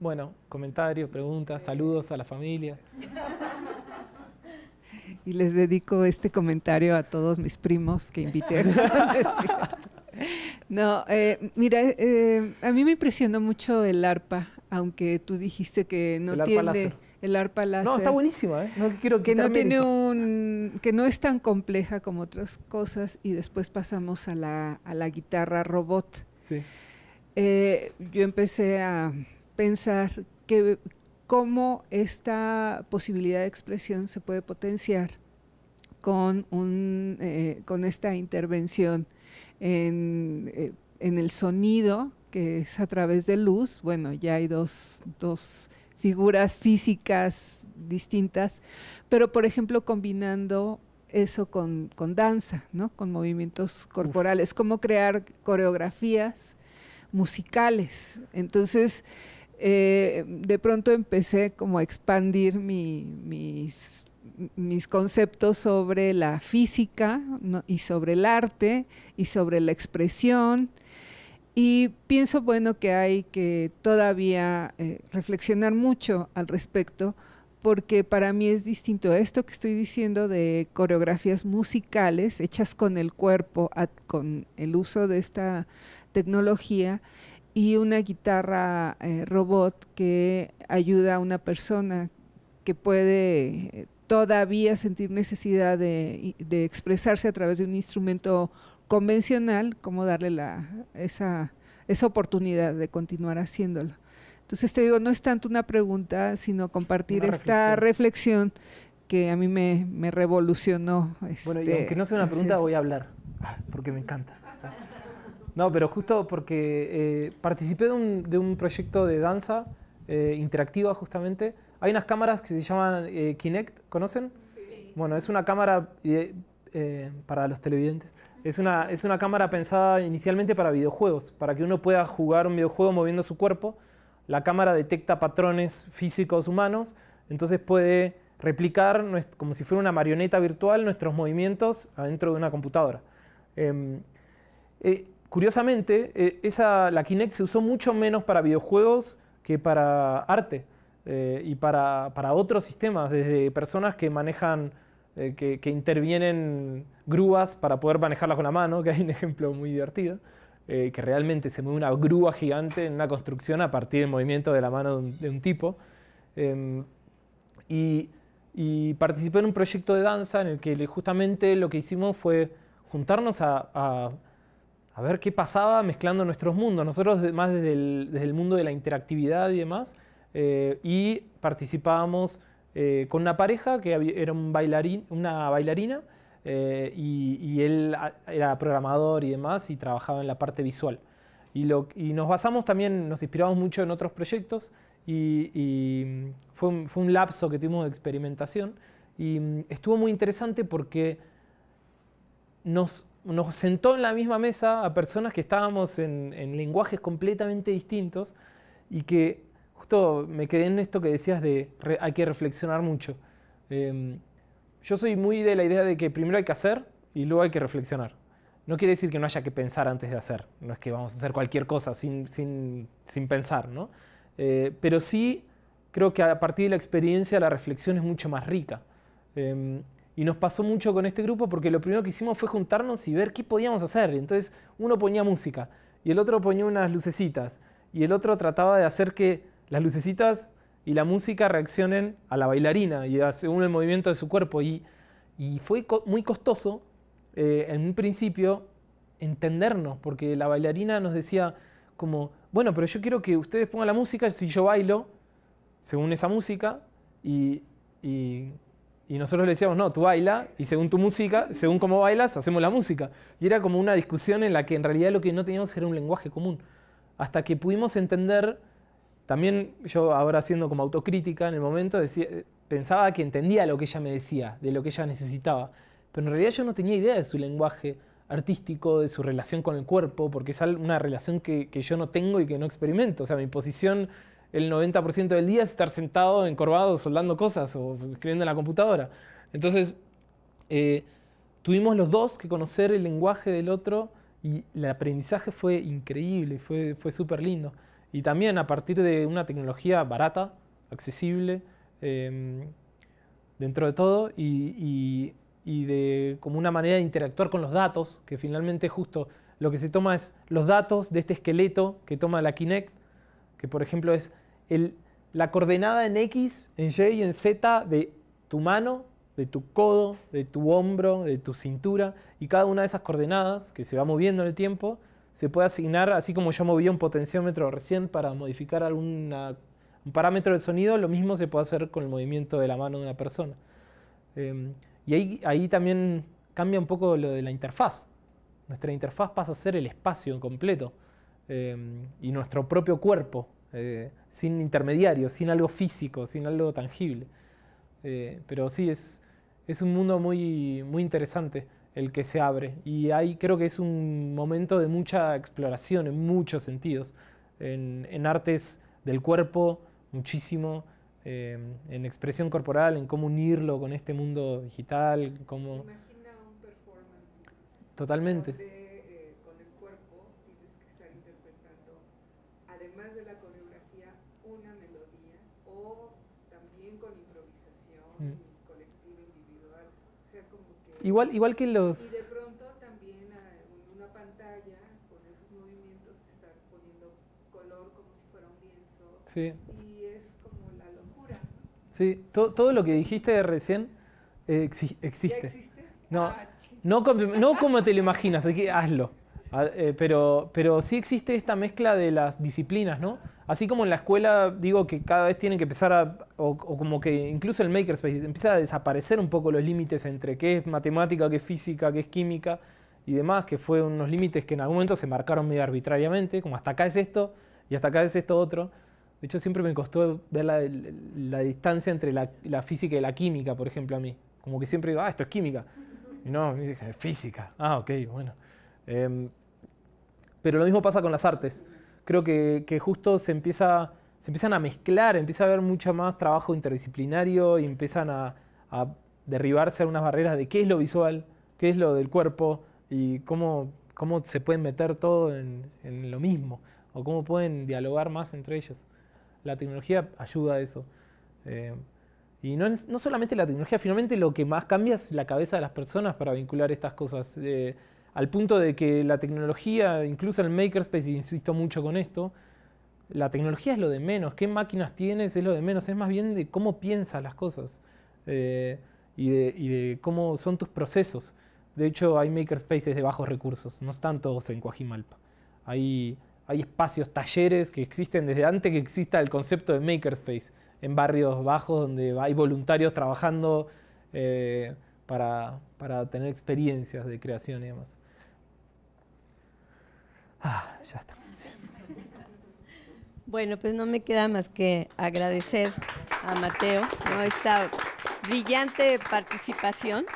Bueno, comentarios, preguntas, saludos a la familia. Y les dedico este comentario a todos mis primos que invité. no, eh, mira, eh, a mí me impresionó mucho el arpa, aunque tú dijiste que no el tiene... Arpa el arpa láser. No, está buenísima, ¿eh? No quiero que no tiene un que no es tan compleja como otras cosas y después pasamos a la, guitarra robot. Sí. Eh, yo empecé a pensar que cómo esta posibilidad de expresión se puede potenciar con, un, eh, con esta intervención eh, en, el sonido, que es a través de luz. Bueno, ya hay dos, figuras físicas distintas, pero por ejemplo combinando eso con, danza, con movimientos corporales, cómo crear coreografías musicales. Entonces, eh, de pronto empecé como a expandir mis, conceptos sobre la física y sobre el arte y sobre la expresión. Y pienso, bueno, que hay que todavía eh, reflexionar mucho al respecto, porque para mí es distinto esto que estoy diciendo de coreografías musicales hechas con el cuerpo, con el uso de esta tecnología, y una guitarra eh, robot que ayuda a una persona que puede eh, todavía sentir necesidad de, expresarse a través de un instrumento convencional, como darle la, esa, esa oportunidad de continuar haciéndolo. Entonces te digo, no es tanto una pregunta, sino compartir esta reflexión que a mí me, revolucionó. bueno, y aunque no sea una este, pregunta, voy a hablar, porque me encanta. No, pero justo porque eh, participé de un, de un, proyecto de danza eh, interactiva justamente. Hay unas cámaras que se llaman eh, Kinect, ¿conocen? Bueno, es una cámara para los televidentes. Es una, es una cámara pensada inicialmente para videojuegos, para que uno pueda jugar un videojuego moviendo su cuerpo. La cámara detecta patrones físicos humanos, entonces puede replicar, como si fuera una marioneta virtual, nuestros movimientos adentro de una computadora. Em, curiosamente, eh, esa, la Kinect se usó mucho menos para videojuegos que para arte eh, y para, otros sistemas, desde personas que manejan, eh, que, intervienen grúas para poder manejarlas con la mano, que hay un ejemplo muy divertido, que realmente se mueve una grúa gigante en una construcción a partir del movimiento de la mano de un, tipo. Em, y, participé en un proyecto de danza en el que justamente lo que hicimos fue juntarnos a a ver qué pasaba mezclando nuestros mundos. Nosotros más desde el, mundo de la interactividad y demás, eh, y participábamos eh, con una pareja que era un bailarín, una bailarina, eh, y, él era programador y demás, y trabajaba en la parte visual. Y, nos basamos también, nos inspiramos mucho en otros proyectos, y, mm, fue, un, fue un lapso que tuvimos de experimentación, y mm, estuvo muy interesante porque nos nos sentó en la misma mesa a personas que estábamos en, lenguajes completamente distintos y que justo me quedé en esto que decías de hay que reflexionar mucho. Em, yo soy muy de la idea de que primero hay que hacer y luego hay que reflexionar. No quiere decir que no haya que pensar antes de hacer, no es que vamos a hacer cualquier cosa sin, pensar, ¿no? Eh, pero sí creo que a partir de la experiencia la reflexión es mucho más rica. Em, y nos pasó mucho con este grupo porque lo primero que hicimos fue juntarnos y ver qué podíamos hacer. Entonces uno ponía música y el otro ponía unas lucecitas y el otro trataba de hacer que las lucecitas y la música reaccionen a la bailarina y según el movimiento de su cuerpo. Y, fue muy costoso eh, en un principio entendernos porque la bailarina nos decía como, bueno, pero yo quiero que ustedes pongan la música si yo bailo según esa música y y nosotros le decíamos, no, tú baila y según tu música, según cómo bailas, hacemos la música. Y era como una discusión en la que en realidad lo que no teníamos era un lenguaje común. Hasta que pudimos entender, también yo ahora siendo como autocrítica en el momento, decía, pensaba que entendía lo que ella me decía, de lo que ella necesitaba. Pero en realidad yo no tenía idea de su lenguaje artístico, de su relación con el cuerpo, porque es una relación que, que yo no tengo y que no experimento. O sea, mi posición el 90% del día estar sentado, encorvado, soldando cosas o escribiendo en la computadora. Entonces, eh, tuvimos los dos que conocer el lenguaje del otro y el aprendizaje fue increíble, fue, fue súper lindo. Y también a partir de una tecnología barata, accesible, em, dentro de todo, y, y, de como una manera de interactuar con los datos, que finalmente justo lo que se toma es los datos de este esqueleto que toma la Kinect que por ejemplo es la coordenada en X, en Y y en Z de tu mano, de tu codo, de tu hombro, de tu cintura, y cada una de esas coordenadas que se va moviendo en el tiempo, se puede asignar, así como yo movía un potenciómetro recién para modificar algún parámetro del sonido, lo mismo se puede hacer con el movimiento de la mano de una persona. Em, y ahí, ahí también cambia un poco lo de la interfaz. Nuestra interfaz pasa a ser el espacio en completo. Em, y nuestro propio cuerpo, eh, sin intermediarios, sin algo físico, sin algo tangible. Eh, pero sí, es, es un mundo muy, muy interesante el que se abre y ahí creo que es un momento de mucha exploración en muchos sentidos, en, artes del cuerpo muchísimo, em, en expresión corporal, en cómo unirlo con este mundo digital, como Imagina un performance. Totalmente. Igual, que los... Y de pronto también una pantalla con esos movimientos está poniendo color como si fuera un lienzo. Sí. Y es como la locura. Sí, todo, lo que dijiste recién eh, existe. existe. No, ah, no, como, te lo imaginas, así que hazlo. Ah, eh, pero, pero sí existe esta mezcla de las disciplinas, ¿no? Así como en la escuela digo que cada vez tienen que empezar a o, como que incluso el makerspace empieza a desaparecer un poco los límites entre qué es matemática, qué es física, qué es química y demás, que fue unos límites que en algún momento se marcaron medio arbitrariamente, como hasta acá es esto y hasta acá es esto otro. De hecho, siempre me costó ver la, distancia entre la, física y la química, por ejemplo, a mí. Como que siempre digo, ah, esto es química. Y no, me dije, física. Ah, ok, bueno. Em, pero lo mismo pasa con las artes. Creo que, que justo se empieza se empiezan a mezclar, empieza a haber mucho más trabajo interdisciplinario y empiezan a, a derribarse algunas barreras de qué es lo visual, qué es lo del cuerpo y cómo, cómo se pueden meter todo en, lo mismo o cómo pueden dialogar más entre ellos. La tecnología ayuda a eso. Eh, y no, no, solamente la tecnología, finalmente lo que más cambia es la cabeza de las personas para vincular estas cosas. Eh, al punto de que la tecnología, incluso el makerspace, insisto mucho con esto, la tecnología es lo de menos, qué máquinas tienes es lo de menos, es más bien de cómo piensas las cosas eh, y, de, cómo son tus procesos. De hecho, hay makerspaces de bajos recursos, no están todos en Coajimalpa. Hay, espacios, talleres que existen desde antes que exista el concepto de makerspace, en barrios bajos donde hay voluntarios trabajando eh, para, tener experiencias de creación y demás. Ah, ya está. Bueno, pues no me queda más que agradecer a Mateo esta brillante participación.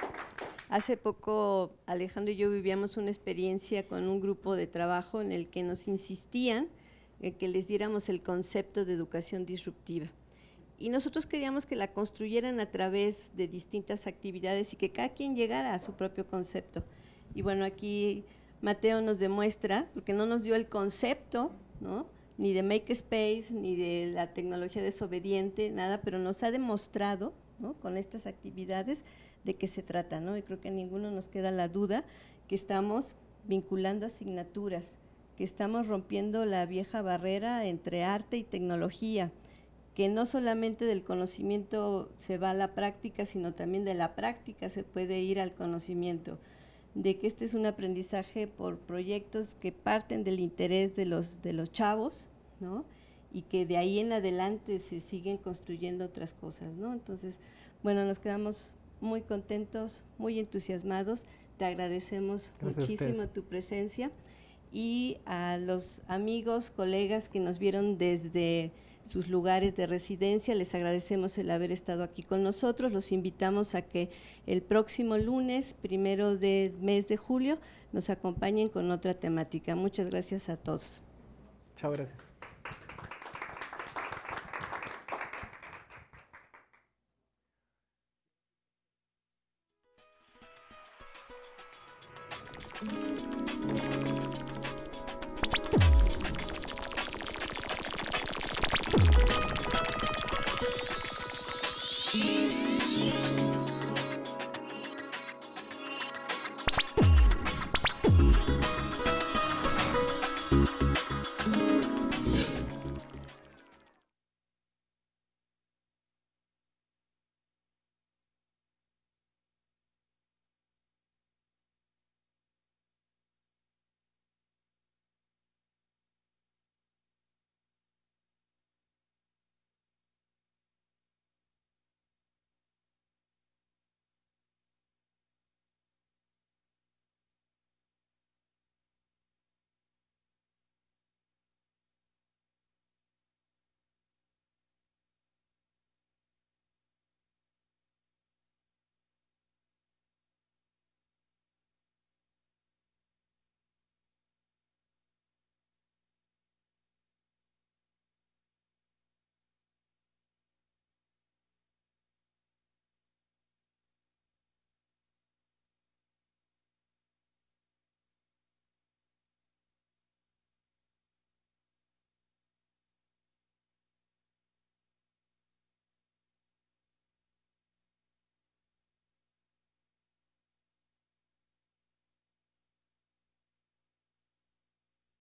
Hace poco Alejandro y yo vivíamos una experiencia con un grupo de trabajo en el que nos insistían en que les diéramos el concepto de educación disruptiva. Y nosotros queríamos que la construyeran a través de distintas actividades y que cada quien llegara a su propio concepto. Y bueno, aquí Mateo nos demuestra, porque no nos dio el concepto, ¿no? ni de space, ni de la tecnología desobediente, nada, pero nos ha demostrado con estas actividades de qué se trata, ¿no? Y creo que a ninguno nos queda la duda que estamos vinculando asignaturas, que estamos rompiendo la vieja barrera entre arte y tecnología, que no solamente del conocimiento se va a la práctica, sino también de la práctica se puede ir al conocimiento, de que este es un aprendizaje por proyectos que parten del interés de los, de los chavos, y que de ahí en adelante se siguen construyendo otras cosas, ¿no? Entonces, bueno, nos quedamos muy contentos, muy entusiasmados. Te agradecemos muchísimo tu presencia y a los amigos, colegas que nos vieron desde sus lugares de residencia. Les agradecemos el haber estado aquí con nosotros. Los invitamos a que el próximo lunes, primero de mes de julio, nos acompañen con otra temática. Muchas gracias a todos. Chao, gracias.